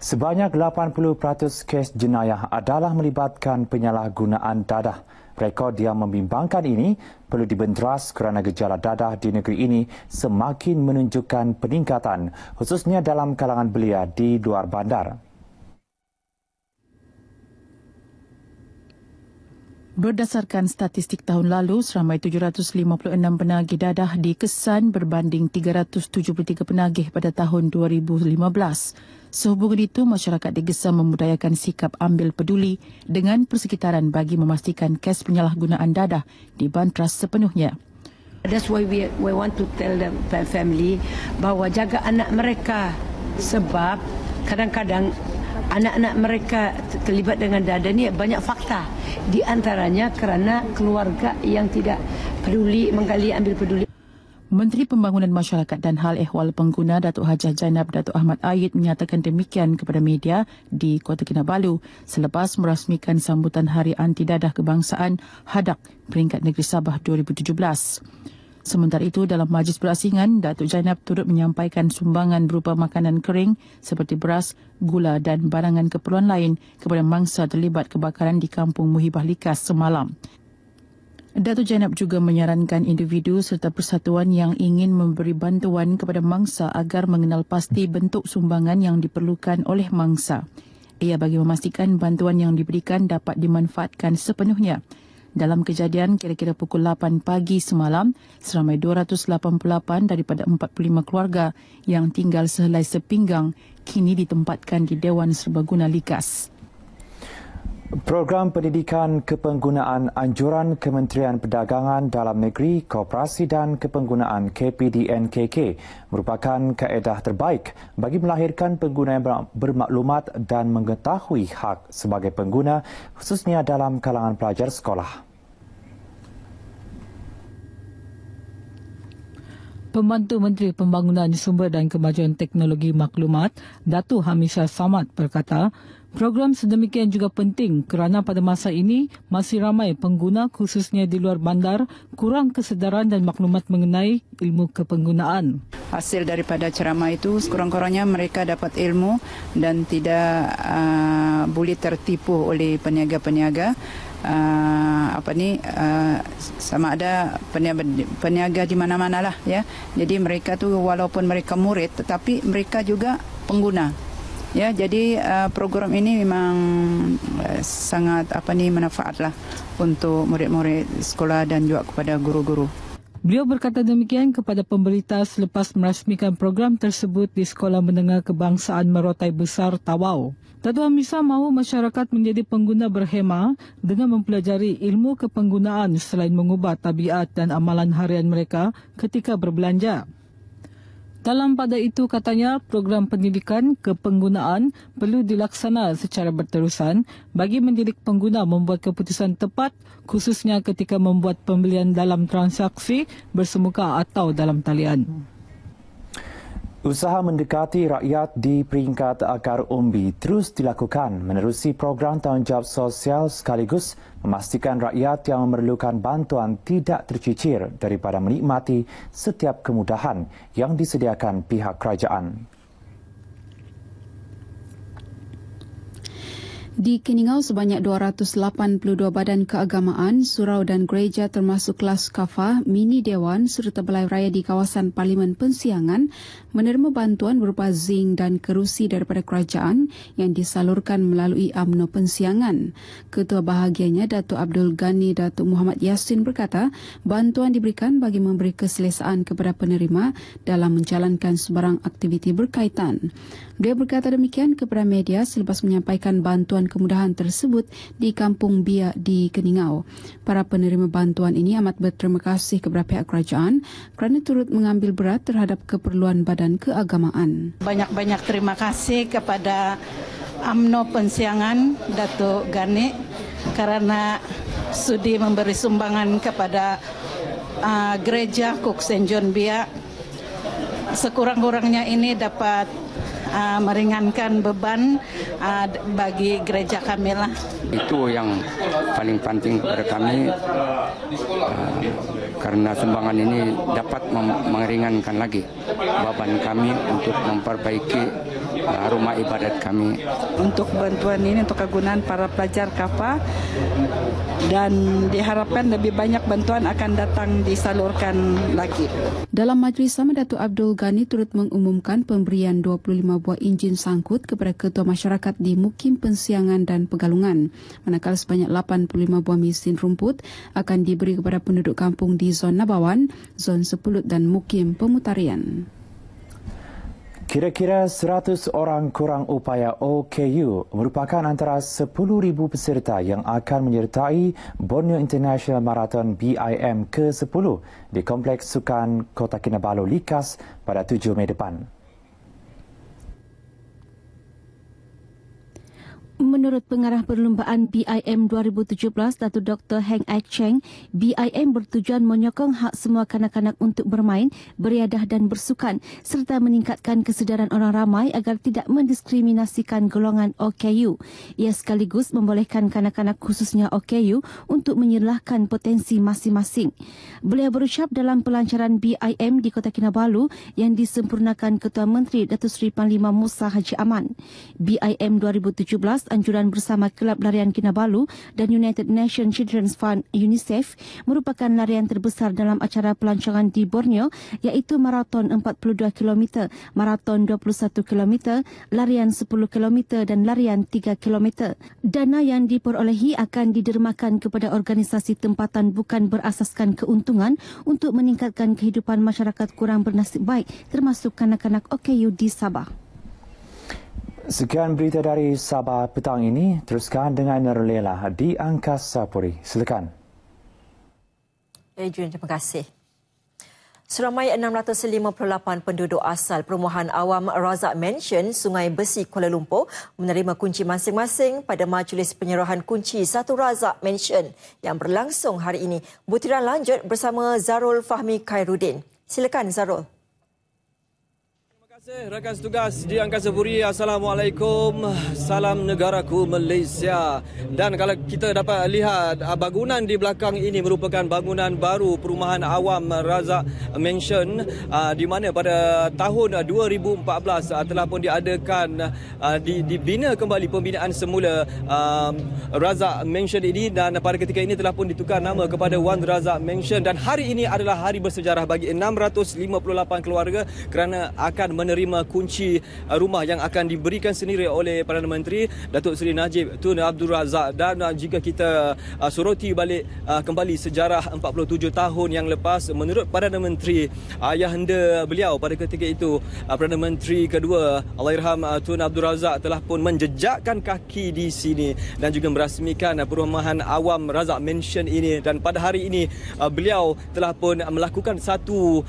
Sebanyak 80% kes jenayah adalah melibatkan penyalahgunaan dadah rekod yang membimbangkan ini perlu dibenteras kerana gejala dadah di negeri ini semakin menunjukkan peningkatan khususnya dalam kalangan belia di luar bandar. Berdasarkan statistik tahun lalu, seramai 756 penagih dadah dikesan berbanding 373 penagih pada tahun 2015. Sehubungan itu, masyarakat digesa memudayakan sikap ambil peduli dengan persekitaran bagi memastikan kes penyalahgunaan dadah dibanteras sepenuhnya. That's why we we want to tell the family bahawa jaga anak mereka sebab kadang-kadang anak-anak mereka terlibat dengan dadah ni banyak fakta di antaranya kerana keluarga yang tidak peduli menggali ambil peduli. Menteri Pembangunan Masyarakat dan Hal Ehwal Pengguna Datuk Hajah Jainab Datuk Ahmad Ayid menyatakan demikian kepada media di Kota Kinabalu selepas merasmikan sambutan Hari Anti Dadah Kebangsaan Hadak peringkat Negeri Sabah 2017. Sementara itu dalam majlis berasingan, Datuk Jainab turut menyampaikan sumbangan berupa makanan kering seperti beras, gula dan barangan keperluan lain kepada mangsa terlibat kebakaran di kampung Muhibah Likas semalam. Datuk Janab juga menyarankan individu serta persatuan yang ingin memberi bantuan kepada mangsa agar mengenal pasti bentuk sumbangan yang diperlukan oleh mangsa. Ia bagi memastikan bantuan yang diberikan dapat dimanfaatkan sepenuhnya. Dalam kejadian kira-kira pukul 8 pagi semalam, seramai 288 daripada 45 keluarga yang tinggal sehelai sepinggang kini ditempatkan di Dewan Serbaguna Likas. Program Pendidikan Kepenggunaan Anjuran Kementerian Perdagangan Dalam Negeri, Kooperasi dan Kepenggunaan KPDNKK merupakan kaedah terbaik bagi melahirkan pengguna yang bermaklumat dan mengetahui hak sebagai pengguna khususnya dalam kalangan pelajar sekolah. Pembantu Menteri Pembangunan Sumber dan Kemajuan Teknologi Maklumat, Datu Hamisha Samad berkata, Program sedemikian juga penting kerana pada masa ini masih ramai pengguna khususnya di luar bandar kurang kesedaran dan maklumat mengenai ilmu kepenggunaan. Hasil daripada ceramah itu sekurang-kurangnya mereka dapat ilmu dan tidak uh, boleh tertipu oleh peniaga-peniaga. Uh, apa ni uh, sama ada peniaga, peniaga di mana-mana lah ya. Jadi mereka tu walaupun mereka murid tetapi mereka juga pengguna Ya, jadi uh, program ini memang uh, sangat apa ni manfaatlah untuk murid-murid sekolah dan juga kepada guru-guru. Beliau berkata demikian kepada pemberita selepas merasmikan program tersebut di Sekolah Menengah Kebangsaan Merotai Besar Tawau. Tatuan Misa mahu masyarakat menjadi pengguna berhema dengan mempelajari ilmu kepenggunaan selain mengubah tabiat dan amalan harian mereka ketika berbelanja. Dalam pada itu katanya program pendidikan kepenggunaan perlu dilaksana secara berterusan bagi mendidik pengguna membuat keputusan tepat khususnya ketika membuat pembelian dalam transaksi bersemuka atau dalam talian. Usaha mendekati rakyat di peringkat akar umbi terus dilakukan menerusi program tanggungjawab sosial sekaligus memastikan rakyat yang memerlukan bantuan tidak tercicir daripada menikmati setiap kemudahan yang disediakan pihak kerajaan. Di Keningau sebanyak 282 badan keagamaan, surau dan gereja termasuk kelas kafah, mini dewan serta belai raya di kawasan Parlimen Pensiangan menerima bantuan berupa zinc dan kerusi daripada kerajaan yang disalurkan melalui UMNO Pensiangan. Ketua bahagiannya Datuk Abdul Ghani Datuk Muhammad Yassin berkata, bantuan diberikan bagi memberi keselesaan kepada penerima dalam menjalankan sebarang aktiviti berkaitan. Beliau berkata demikian kepada media selepas menyampaikan bantuan kemudahan tersebut di Kampung Bia di Keningau. Para penerima bantuan ini amat berterima kasih kepada pihak kerajaan kerana turut mengambil berat terhadap keperluan badan keagamaan. Banyak-banyak terima kasih kepada Amno Pensiangan Datuk Gani kerana sudi memberi sumbangan kepada uh, gereja Kuk St. John Bia. Sekurang-kurangnya ini dapat uh, meringankan beban uh, bagi gereja kami lah. Itu yang paling penting kepada kami uh, karena sumbangan ini dapat meringankan lagi beban kami untuk memperbaiki Ah, rumah ibadat kami. Untuk bantuan ini untuk kegunaan para pelajar KAPA dan diharapkan lebih banyak bantuan akan datang disalurkan lagi. Dalam majlis sama Datuk Abdul Ghani turut mengumumkan pemberian 25 buah injin sangkut kepada ketua masyarakat di Mukim Pensiangan dan Pegalungan. Manakala sebanyak 85 buah mesin rumput akan diberi kepada penduduk kampung di zona Bawan, zon Sepulut dan Mukim Pemutarian. Kira-kira 100 orang kurang upaya OKU merupakan antara 10,000 peserta yang akan menyertai Borneo International Marathon BIM ke-10 di Kompleks Sukan Kota Kinabalu Likas pada 7 Mei depan. Menurut pengarah perlumbaan BIM 2017, Datu Dr. Heng Ai Cheng, BIM bertujuan menyokong hak semua kanak-kanak untuk bermain, beriadah dan bersukan serta meningkatkan kesedaran orang ramai agar tidak mendiskriminasikan golongan OKU. Ia sekaligus membolehkan kanak-kanak khususnya OKU untuk menyerlahkan potensi masing-masing. Beliau berucap dalam pelancaran BIM di Kota Kinabalu yang disempurnakan Ketua Menteri Datu Seri Panglima Musa Haji Aman. BIM 2017 anjuran bersama Kelab Larian Kinabalu dan United Nations Children's Fund UNICEF merupakan larian terbesar dalam acara pelancongan di Borneo iaitu maraton 42 km, maraton 21 km, larian 10 km dan larian 3 km. Dana yang diperolehi akan didermakan kepada organisasi tempatan bukan berasaskan keuntungan untuk meningkatkan kehidupan masyarakat kurang bernasib baik termasuk kanak-kanak OKU di Sabah. Sekian berita dari Sabah petang ini. Teruskan dengan Nerulela di Angkasa Puri. Silakan. Adrian, eh, terima kasih. Seramai 658 penduduk asal perumahan awam Razak Mansion, Sungai Besi, Kuala Lumpur menerima kunci masing-masing pada majlis penyerahan kunci Satu Razak Mansion yang berlangsung hari ini. Butiran lanjut bersama Zarul Fahmi Khairuddin. Silakan Zarul kasih rakan tugas di Angkasa Puri. Assalamualaikum. Salam negaraku Malaysia. Dan kalau kita dapat lihat ah, bangunan di belakang ini merupakan bangunan baru perumahan awam Razak Mansion ah, di mana pada tahun 2014 ah, telah pun diadakan dibina kembali pembinaan semula Razak Mansion ini dan pada ketika ini telah pun ditukar nama kepada Wan Razak Mansion dan hari ini adalah hari bersejarah bagi 658 keluarga kerana akan men menerima kunci uh, rumah yang akan diberikan sendiri oleh Perdana Menteri Datuk Seri Najib Tun Abdul Razak dan uh, jika kita uh, soroti balik kembali sejarah 47 tahun yang lepas menurut Perdana Menteri ayahanda beliau pada ketika itu Perdana Menteri kedua Allahyarham Tun Abdul Razak telah pun menjejakkan kaki di sini dan juga merasmikan perumahan awam Razak Mansion ini dan pada hari ini beliau telah pun melakukan satu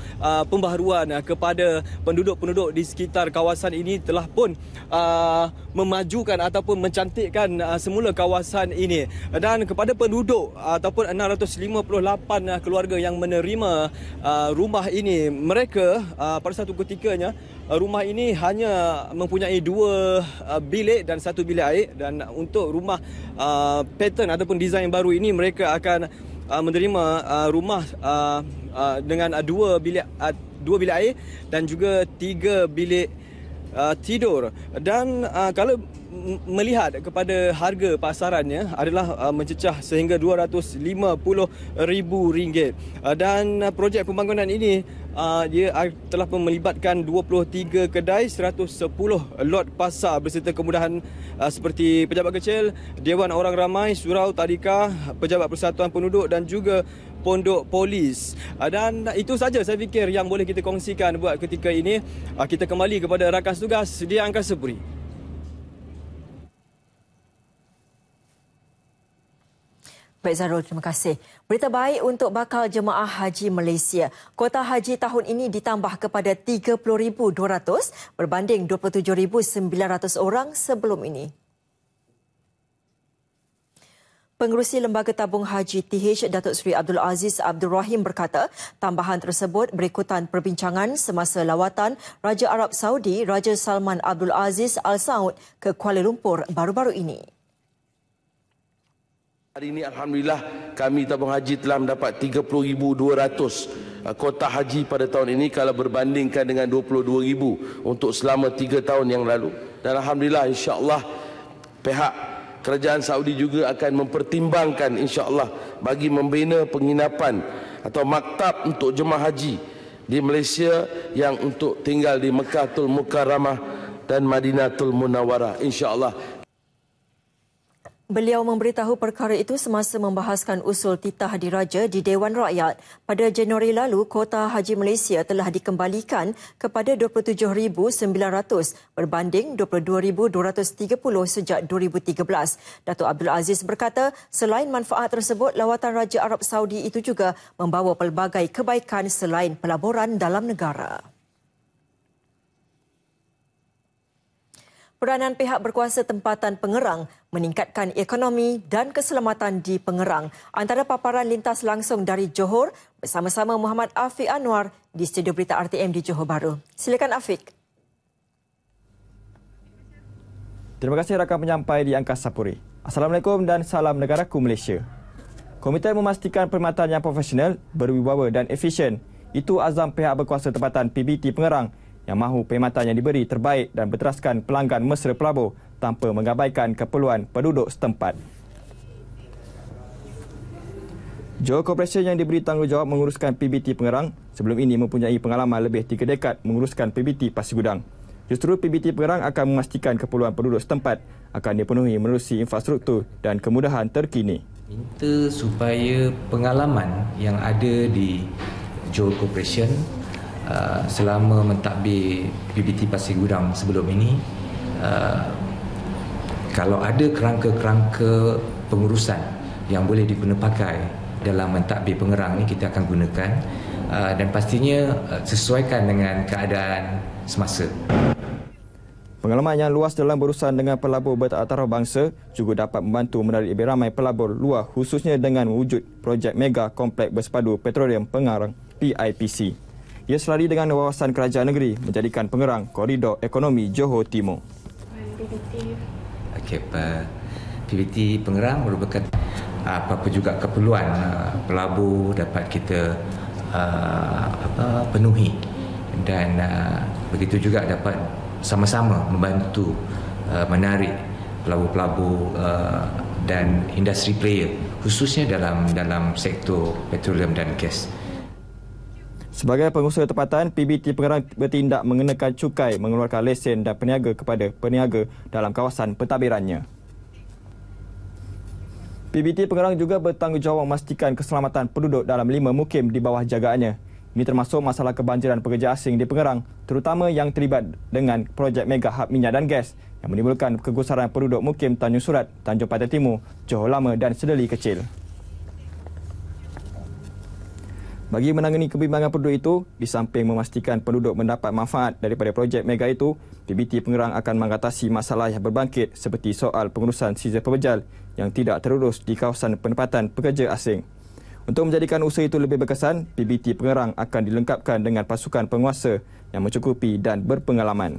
pembaharuan kepada penduduk-penduduk di sekitar kawasan ini telah pun uh, memajukan ataupun mencantikkan uh, semula kawasan ini dan kepada penduduk uh, ataupun 658 keluarga yang menerima uh, rumah ini mereka uh, pada satu ketikanya uh, Rumah ini hanya mempunyai dua uh, bilik dan satu bilik air dan untuk rumah uh, pattern ataupun design baru ini mereka akan uh, menerima uh, rumah uh, uh, dengan dua bilik uh, dua bilik air dan juga tiga bilik uh, tidur dan uh, kalau melihat kepada harga pasarannya adalah uh, mencecah sehingga RM250,000 uh, dan uh, projek pembangunan ini uh, dia telah pun melibatkan 23 kedai 110 lot pasar berserta kemudahan uh, seperti pejabat kecil, Dewan Orang Ramai, Surau, Tadika, Pejabat Persatuan Penduduk dan juga pondok polis. Ah, dan itu saja saya fikir yang boleh kita kongsikan buat ketika ini. Ah, kita kembali kepada rakan tugas di Angkasa Puri. Baik Zarul, terima kasih. Berita baik untuk bakal jemaah haji Malaysia. kota haji tahun ini ditambah kepada 30,200 berbanding 27,900 orang sebelum ini. Pengerusi Lembaga Tabung Haji TH Datuk Seri Abdul Aziz Abdul Rahim berkata, tambahan tersebut berikutan perbincangan semasa lawatan Raja Arab Saudi Raja Salman Abdul Aziz Al Saud ke Kuala Lumpur baru-baru ini. Hari ini alhamdulillah kami Tabung Haji telah mendapat 30200 uh, kota haji pada tahun ini kalau berbandingkan dengan 22,000 untuk selama 3 tahun yang lalu. Dan Alhamdulillah insyaAllah pihak kerajaan Saudi juga akan mempertimbangkan insya-Allah bagi membina penginapan atau maktab untuk jemaah haji di Malaysia yang untuk tinggal di Mekahtul Mukarramah dan Madinatul Munawarah insya-Allah. Beliau memberitahu perkara itu semasa membahaskan usul titah diraja di Dewan Rakyat. Pada Januari lalu, kota Haji Malaysia telah dikembalikan kepada 27,900 berbanding 22,230 sejak 2013. Datuk Abdul Aziz berkata, selain manfaat tersebut, lawatan Raja Arab Saudi itu juga membawa pelbagai kebaikan selain pelaburan dalam negara. peranan pihak berkuasa tempatan Pengerang meningkatkan ekonomi dan keselamatan di Pengerang. Antara paparan lintas langsung dari Johor bersama-sama Muhammad Afiq Anwar di Studio Berita RTM di Johor Bahru. Silakan Afiq. Terima kasih rakan penyampai di Angkasa Puri. Assalamualaikum dan salam negaraku Malaysia. Komite memastikan perkhidmatan yang profesional, berwibawa dan efisien. Itu azam pihak berkuasa tempatan PBT Pengerang yang mahu perkhidmatan yang diberi terbaik dan berteraskan pelanggan mesra pelabur tanpa mengabaikan keperluan penduduk setempat. Johor Corporation yang diberi tanggungjawab menguruskan PBT Pengerang sebelum ini mempunyai pengalaman lebih tiga dekad menguruskan PBT Pasir Gudang. Justeru PBT Pengerang akan memastikan keperluan penduduk setempat akan dipenuhi melalui infrastruktur dan kemudahan terkini. Minta supaya pengalaman yang ada di Johor Corporation uh, selama mentadbir PBT Pasir Gudang sebelum ini uh, kalau ada kerangka-kerangka pengurusan yang boleh digunapakai dalam mentadbir pengerang ini kita akan gunakan uh, dan pastinya uh, sesuaikan dengan keadaan semasa. Pengalaman yang luas dalam berurusan dengan pelabur bertaraf bangsa juga dapat membantu menarik lebih ramai pelabur luar khususnya dengan wujud projek mega kompleks bersepadu petroleum pengarang PIPC. Ia selari dengan wawasan kerajaan negeri menjadikan pengerang koridor ekonomi Johor Timur. Okay, PBT pengerang merupakan ah, apa-apa juga keperluan ah, pelabur dapat kita ah, apa, penuhi dan begitu juga dapat sama-sama membantu menarik pelabur-pelabur dan industri player khususnya dalam dalam sektor petroleum dan gas. Sebagai pengusaha tempatan, PBT Pengerang bertindak mengenakan cukai mengeluarkan lesen dan peniaga kepada peniaga dalam kawasan pentadbirannya. PBT Pengerang juga bertanggungjawab memastikan keselamatan penduduk dalam lima mukim di bawah jagaannya. Ini termasuk masalah kebanjiran pekerja asing di Pengerang, terutama yang terlibat dengan projek mega hub minyak dan gas yang menimbulkan kegusaran penduduk mukim Tanjung Surat, Tanjung Pantai Timur, Johor Lama dan Sedeli Kecil. Bagi menangani kebimbangan penduduk itu, di samping memastikan penduduk mendapat manfaat daripada projek mega itu, PBT Pengerang akan mengatasi masalah yang berbangkit seperti soal pengurusan sisa pebejal yang tidak terurus di kawasan penempatan pekerja asing. Untuk menjadikan usaha itu lebih berkesan, PBT Pengerang akan dilengkapkan dengan pasukan penguasa yang mencukupi dan berpengalaman.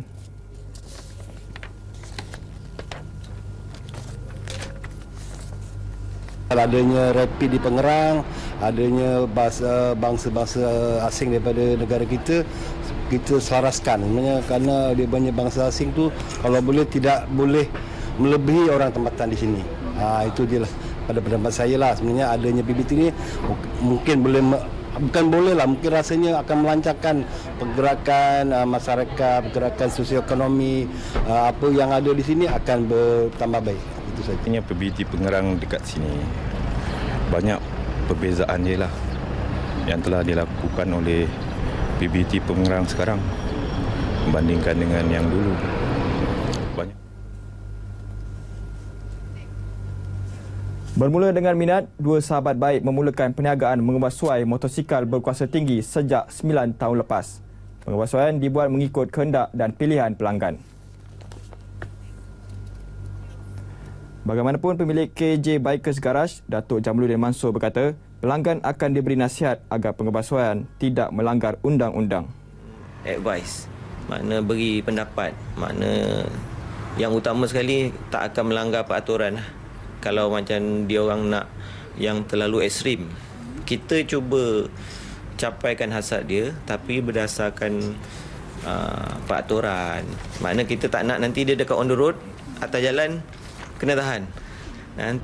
adanya rapid di Pengerang adanya bangsa-bangsa asing daripada negara kita kita selaraskan sebenarnya kerana dia banyak bangsa asing tu kalau boleh tidak boleh melebihi orang tempatan di sini ha, itu dia lah pada pendapat saya lah sebenarnya adanya PBT ini mungkin boleh bukan boleh lah mungkin rasanya akan melancarkan pergerakan uh, masyarakat pergerakan sosioekonomi uh, apa yang ada di sini akan bertambah baik itu saya punya PBT pengerang dekat sini banyak perbezaan je lah yang telah dilakukan oleh PBT Pengerang sekarang membandingkan dengan yang dulu. Banyak. Bermula dengan minat, dua sahabat baik memulakan perniagaan mengemas suai motosikal berkuasa tinggi sejak 9 tahun lepas. Pengemas dibuat mengikut kehendak dan pilihan pelanggan. Bagaimanapun pemilik KJ Bikers Garage, Datuk Jamaluddin Mansur berkata, pelanggan akan diberi nasihat agar pengebasuan tidak melanggar undang-undang. Advice, makna beri pendapat, makna yang utama sekali tak akan melanggar peraturan. Kalau macam dia orang nak yang terlalu ekstrim, kita cuba capaikan hasrat dia tapi berdasarkan uh, peraturan. Makna kita tak nak nanti dia dekat on the road atau jalan kena tahan. And...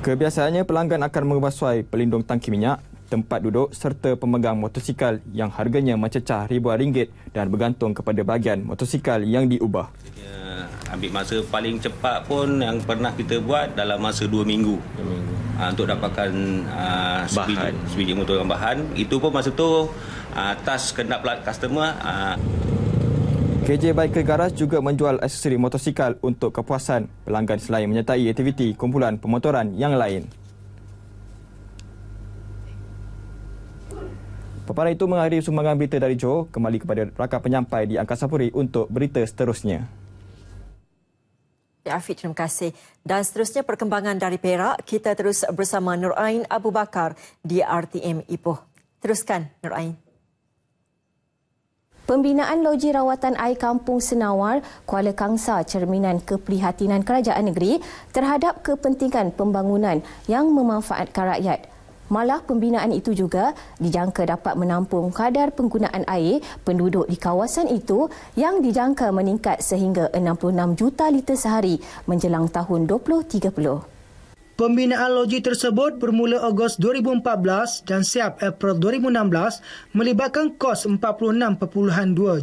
Kebiasaannya pelanggan akan mengubah suai pelindung tangki minyak, tempat duduk serta pemegang motosikal yang harganya mencecah ribuan ringgit dan bergantung kepada bahagian motosikal yang diubah. Ya, ambil masa paling cepat pun yang pernah kita buat dalam masa dua minggu. 2 minggu. Ha, untuk dapatkan uh, ah, sebilik motor dan bahan. Itu pun masa tu uh, tas kena pelat customer. Uh, KJ Biker Garage juga menjual aksesori motosikal untuk kepuasan pelanggan selain menyertai aktiviti kumpulan pemotoran yang lain. Peparan itu mengakhiri sumbangan berita dari Johor kembali kepada rakan penyampai di Angkasa Puri untuk berita seterusnya. Ya, Afiq, terima kasih. Dan seterusnya perkembangan dari Perak, kita terus bersama Nur Ain Abu Bakar di RTM Ipoh. Teruskan, Nur Ain. Pembinaan logi rawatan air kampung Senawar, Kuala Kangsa cerminan keprihatinan kerajaan negeri terhadap kepentingan pembangunan yang memanfaatkan rakyat. Malah pembinaan itu juga dijangka dapat menampung kadar penggunaan air penduduk di kawasan itu yang dijangka meningkat sehingga 66 juta liter sehari menjelang tahun 2030. Pembinaan loji tersebut bermula Ogos 2014 dan siap April 2016 melibatkan kos 46.2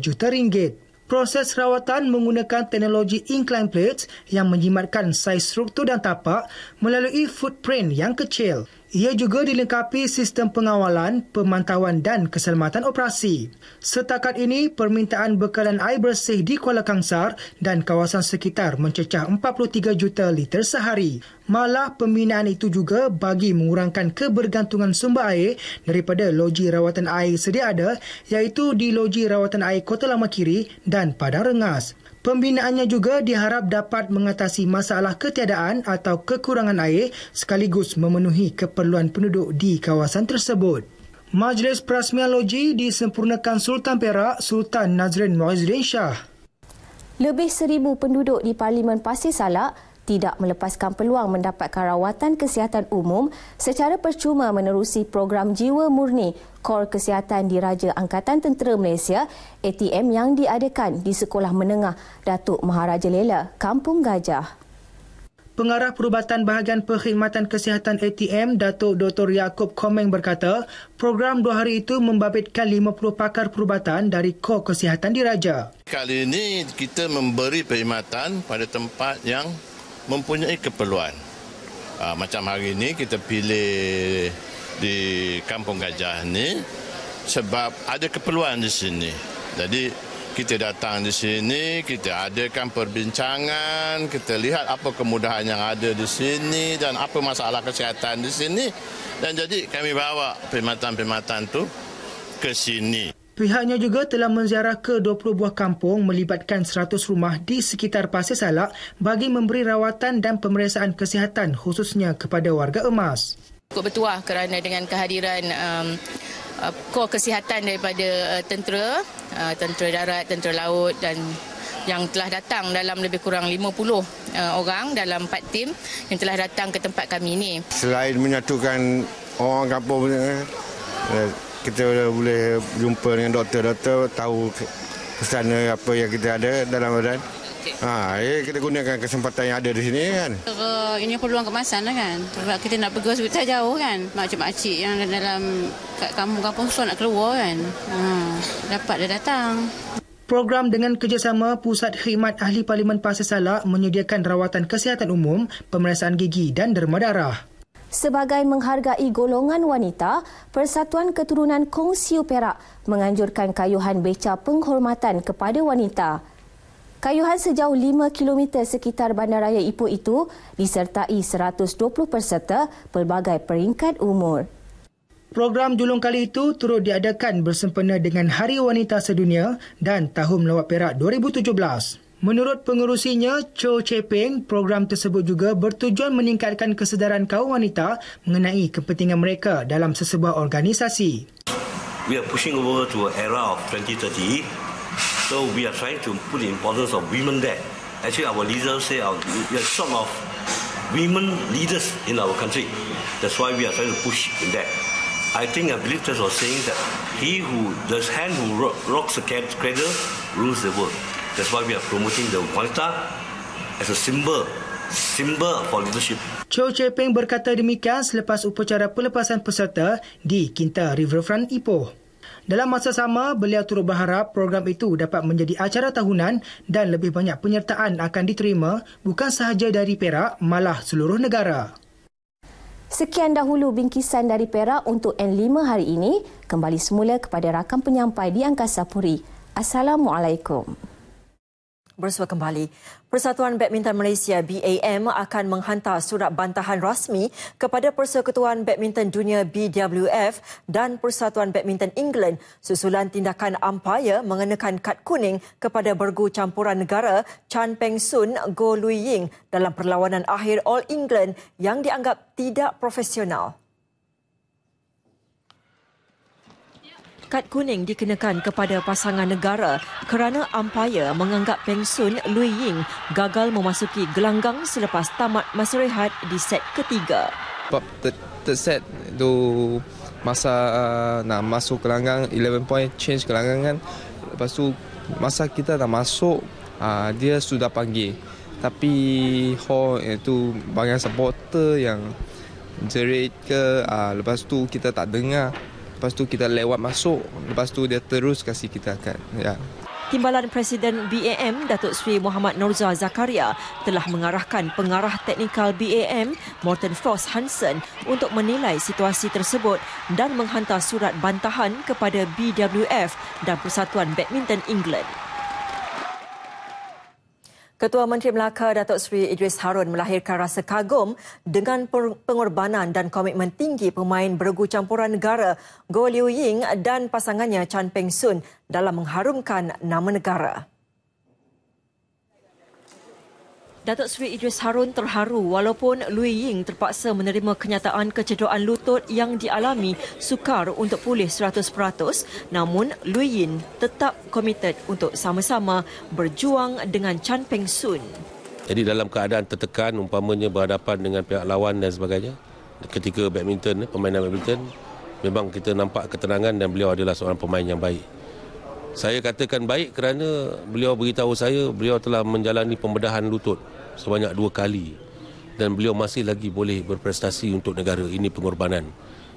juta ringgit. Proses rawatan menggunakan teknologi incline plates yang menjimatkan saiz struktur dan tapak melalui footprint yang kecil. Ia juga dilengkapi sistem pengawalan, pemantauan dan keselamatan operasi. Setakat ini, permintaan bekalan air bersih di Kuala Kangsar dan kawasan sekitar mencecah 43 juta liter sehari. Malah pembinaan itu juga bagi mengurangkan kebergantungan sumber air daripada loji rawatan air sedia ada iaitu di loji rawatan air Kota Lama Kiri dan Padang Rengas. Pembinaannya juga diharap dapat mengatasi masalah ketiadaan atau kekurangan air sekaligus memenuhi keperluan penduduk di kawasan tersebut. Majlis perasmian Logi disempurnakan Sultan Perak Sultan Nazrin Muizuddin Shah. Lebih seribu penduduk di Parlimen Pasir Salak tidak melepaskan peluang mendapatkan rawatan kesihatan umum secara percuma menerusi program Jiwa Murni Kor Kesihatan Diraja Angkatan Tentera Malaysia ATM yang diadakan di Sekolah Menengah Datuk Maharaja Lela, Kampung Gajah. Pengarah Perubatan Bahagian Perkhidmatan Kesihatan ATM, Datuk Dr. Yaakob Komeng berkata, program dua hari itu membabitkan 50 pakar perubatan dari Kor Kesihatan Diraja. Kali ini kita memberi perkhidmatan pada tempat yang mempunyai keperluan. Uh, macam hari ini kita pilih di Kampung Gajah ni sebab ada keperluan di sini. Jadi kita datang di sini, kita adakan perbincangan, kita lihat apa kemudahan yang ada di sini dan apa masalah kesihatan di sini. Dan jadi kami bawa perkhidmatan-perkhidmatan tu ke sini. Pihaknya juga telah menziarah ke 20 buah kampung melibatkan 100 rumah di sekitar Pasir Salak bagi memberi rawatan dan pemeriksaan kesihatan khususnya kepada warga emas. Cukup bertuah kerana dengan kehadiran um, uh, kor kesihatan daripada uh, tentera, uh, tentera darat, tentera laut dan yang telah datang dalam lebih kurang 50 uh, orang dalam 4 tim yang telah datang ke tempat kami ini. Selain menyatukan orang kampung, eh, kita boleh jumpa dengan doktor-doktor tahu kesan apa yang kita ada dalam badan. Okay. Ha, eh, kita gunakan kesempatan yang ada di sini kan. ini peluang kemasan lah kan. Sebab kita nak pergi hospital jauh kan. Macam makcik yang dalam kat kampung-kampung susah nak keluar kan. Ha, dapat dia datang. Program dengan kerjasama Pusat Khidmat Ahli Parlimen Pasir Salak menyediakan rawatan kesihatan umum, pemeriksaan gigi dan derma darah. Sebagai menghargai golongan wanita, Persatuan Keturunan Kong Siu Perak menganjurkan kayuhan beca penghormatan kepada wanita. Kayuhan sejauh 5 km sekitar bandaraya Ipoh itu disertai 120 peserta pelbagai peringkat umur. Program julung kali itu turut diadakan bersempena dengan Hari Wanita Sedunia dan Tahun Melawat Perak 2017. Menurut pengurusinya, Cho Che Peng, program tersebut juga bertujuan meningkatkan kesedaran kaum wanita mengenai kepentingan mereka dalam sesebuah organisasi. We are pushing over to an era of 2030, so we are trying to put the importance of women there. Actually, our leaders say our, we are some of women leaders in our country. That's why we are trying to push in that. I think I believe that was saying that he who the hand who rocks the cradle rules the world. That's why we are promoting the wanita as a symbol symbol for leadership. Chow Chee Peng berkata demikian selepas upacara pelepasan peserta di Kinta Riverfront Ipoh. Dalam masa sama, beliau turut berharap program itu dapat menjadi acara tahunan dan lebih banyak penyertaan akan diterima bukan sahaja dari Perak malah seluruh negara. Sekian dahulu bingkisan dari Perak untuk N5 hari ini. Kembali semula kepada rakan penyampai di Angkasa Puri. Assalamualaikum bersua kembali. Persatuan Badminton Malaysia BAM akan menghantar surat bantahan rasmi kepada Persekutuan Badminton Dunia BWF dan Persatuan Badminton England susulan tindakan umpire mengenakan kad kuning kepada bergu campuran negara Chan Peng Sun Go Lui Ying dalam perlawanan akhir All England yang dianggap tidak profesional. Kad kuning dikenakan kepada pasangan negara kerana ampaya menganggap pensun Lui Ying gagal memasuki gelanggang selepas tamat masa rehat di set ketiga. But the, set do masa uh, nak masuk gelanggang 11 point change gelanggang kan. Lepas tu masa kita dah masuk uh, dia sudah panggil. Tapi hall itu eh, banyak supporter yang jerit ke uh, lepas tu kita tak dengar. Lepas tu kita lewat masuk, lepas tu dia terus kasih kita akan. Ya. Timbalan Presiden BAM Datuk Sri Muhammad Norza Zakaria telah mengarahkan pengarah teknikal BAM Morton Frost Hansen untuk menilai situasi tersebut dan menghantar surat bantahan kepada BWF dan Persatuan Badminton England. Ketua Menteri Melaka Datuk Seri Idris Harun melahirkan rasa kagum dengan pengorbanan dan komitmen tinggi pemain bergu campuran negara Goh Liu Ying dan pasangannya Chan Peng Sun dalam mengharumkan nama negara. Datuk Seri Idris Harun terharu walaupun Lui Ying terpaksa menerima kenyataan kecederaan lutut yang dialami sukar untuk pulih 100% namun Lui Ying tetap komited untuk sama-sama berjuang dengan Chan Peng Sun. Jadi dalam keadaan tertekan umpamanya berhadapan dengan pihak lawan dan sebagainya ketika badminton, eh, pemain badminton memang kita nampak ketenangan dan beliau adalah seorang pemain yang baik. Saya katakan baik kerana beliau beritahu saya beliau telah menjalani pembedahan lutut sebanyak dua kali dan beliau masih lagi boleh berprestasi untuk negara. Ini pengorbanan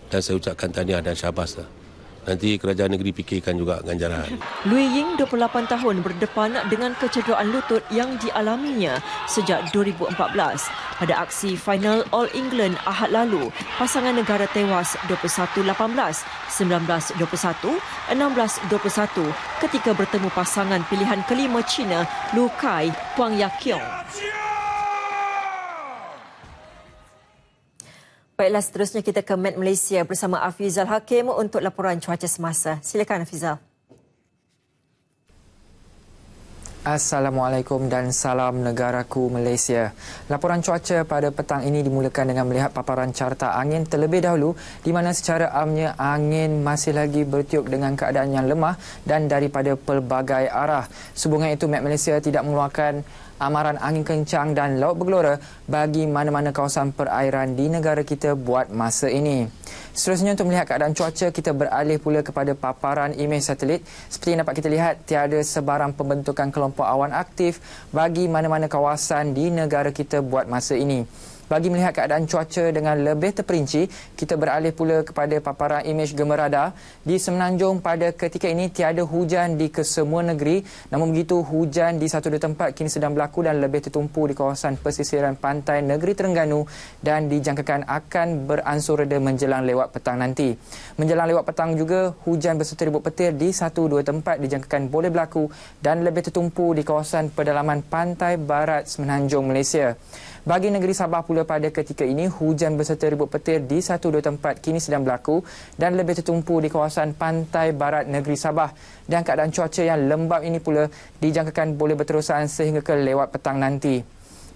dan saya ucapkan tahniah dan syabas. Lah. Nanti kerajaan negeri fikirkan juga ganjaran. Lui Ying, 28 tahun, berdepan dengan kecederaan lutut yang dialaminya sejak 2014. Pada aksi final All England Ahad lalu, pasangan negara tewas 21-18, 19-21, 16-21 ketika bertemu pasangan pilihan kelima China, Lu Kai, Puang Yakyong. Baiklah, seterusnya kita ke Met Malaysia bersama Afizal Hakim untuk laporan cuaca semasa. Silakan Afizal. Assalamualaikum dan salam negaraku Malaysia. Laporan cuaca pada petang ini dimulakan dengan melihat paparan carta angin terlebih dahulu di mana secara amnya angin masih lagi bertiup dengan keadaan yang lemah dan daripada pelbagai arah. Sehubungan itu Met Malaysia tidak mengeluarkan amaran angin kencang dan laut bergelora bagi mana-mana kawasan perairan di negara kita buat masa ini. Seterusnya untuk melihat keadaan cuaca, kita beralih pula kepada paparan imej satelit. Seperti yang dapat kita lihat, tiada sebarang pembentukan kelompok awan aktif bagi mana-mana kawasan di negara kita buat masa ini. Bagi melihat keadaan cuaca dengan lebih terperinci, kita beralih pula kepada paparan imej gemerada. Di Semenanjung pada ketika ini tiada hujan di kesemua negeri. Namun begitu hujan di satu dua tempat kini sedang berlaku dan lebih tertumpu di kawasan pesisiran pantai negeri Terengganu dan dijangkakan akan beransur reda menjelang lewat petang nanti. Menjelang lewat petang juga hujan berserta ribut petir di satu dua tempat dijangkakan boleh berlaku dan lebih tertumpu di kawasan pedalaman pantai barat Semenanjung Malaysia. Bagi negeri Sabah pula pada ketika ini, hujan berserta ribut petir di satu dua tempat kini sedang berlaku dan lebih tertumpu di kawasan pantai barat negeri Sabah. Dan keadaan cuaca yang lembab ini pula dijangkakan boleh berterusan sehingga ke lewat petang nanti.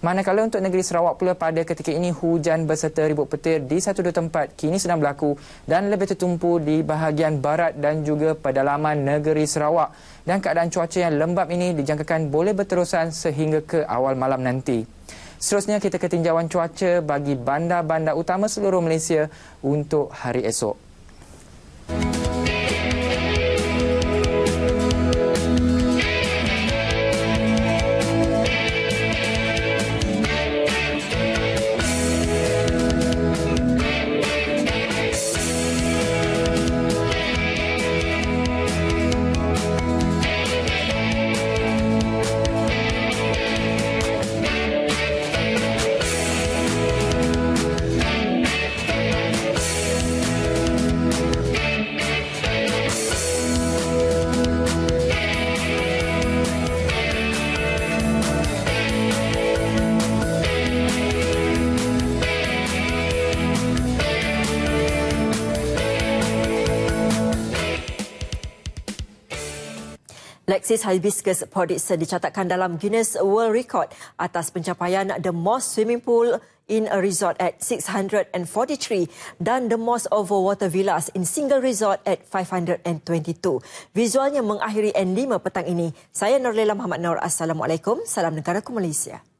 Manakala untuk negeri Sarawak pula pada ketika ini hujan berserta ribut petir di satu dua tempat kini sedang berlaku dan lebih tertumpu di bahagian barat dan juga pedalaman negeri Sarawak. Dan keadaan cuaca yang lembab ini dijangkakan boleh berterusan sehingga ke awal malam nanti. Seterusnya kita ke tinjauan cuaca bagi bandar-bandar utama seluruh Malaysia untuk hari esok. Thank you. Alexis Hibiscus Podixon dicatatkan dalam Guinness World Record atas pencapaian The Most Swimming Pool in a Resort at 643 dan The Most overwater Villas in Single Resort at 522. Visualnya mengakhiri N5 petang ini. Saya Norlela Muhammad Nur. Assalamualaikum. Salam negaraku Malaysia.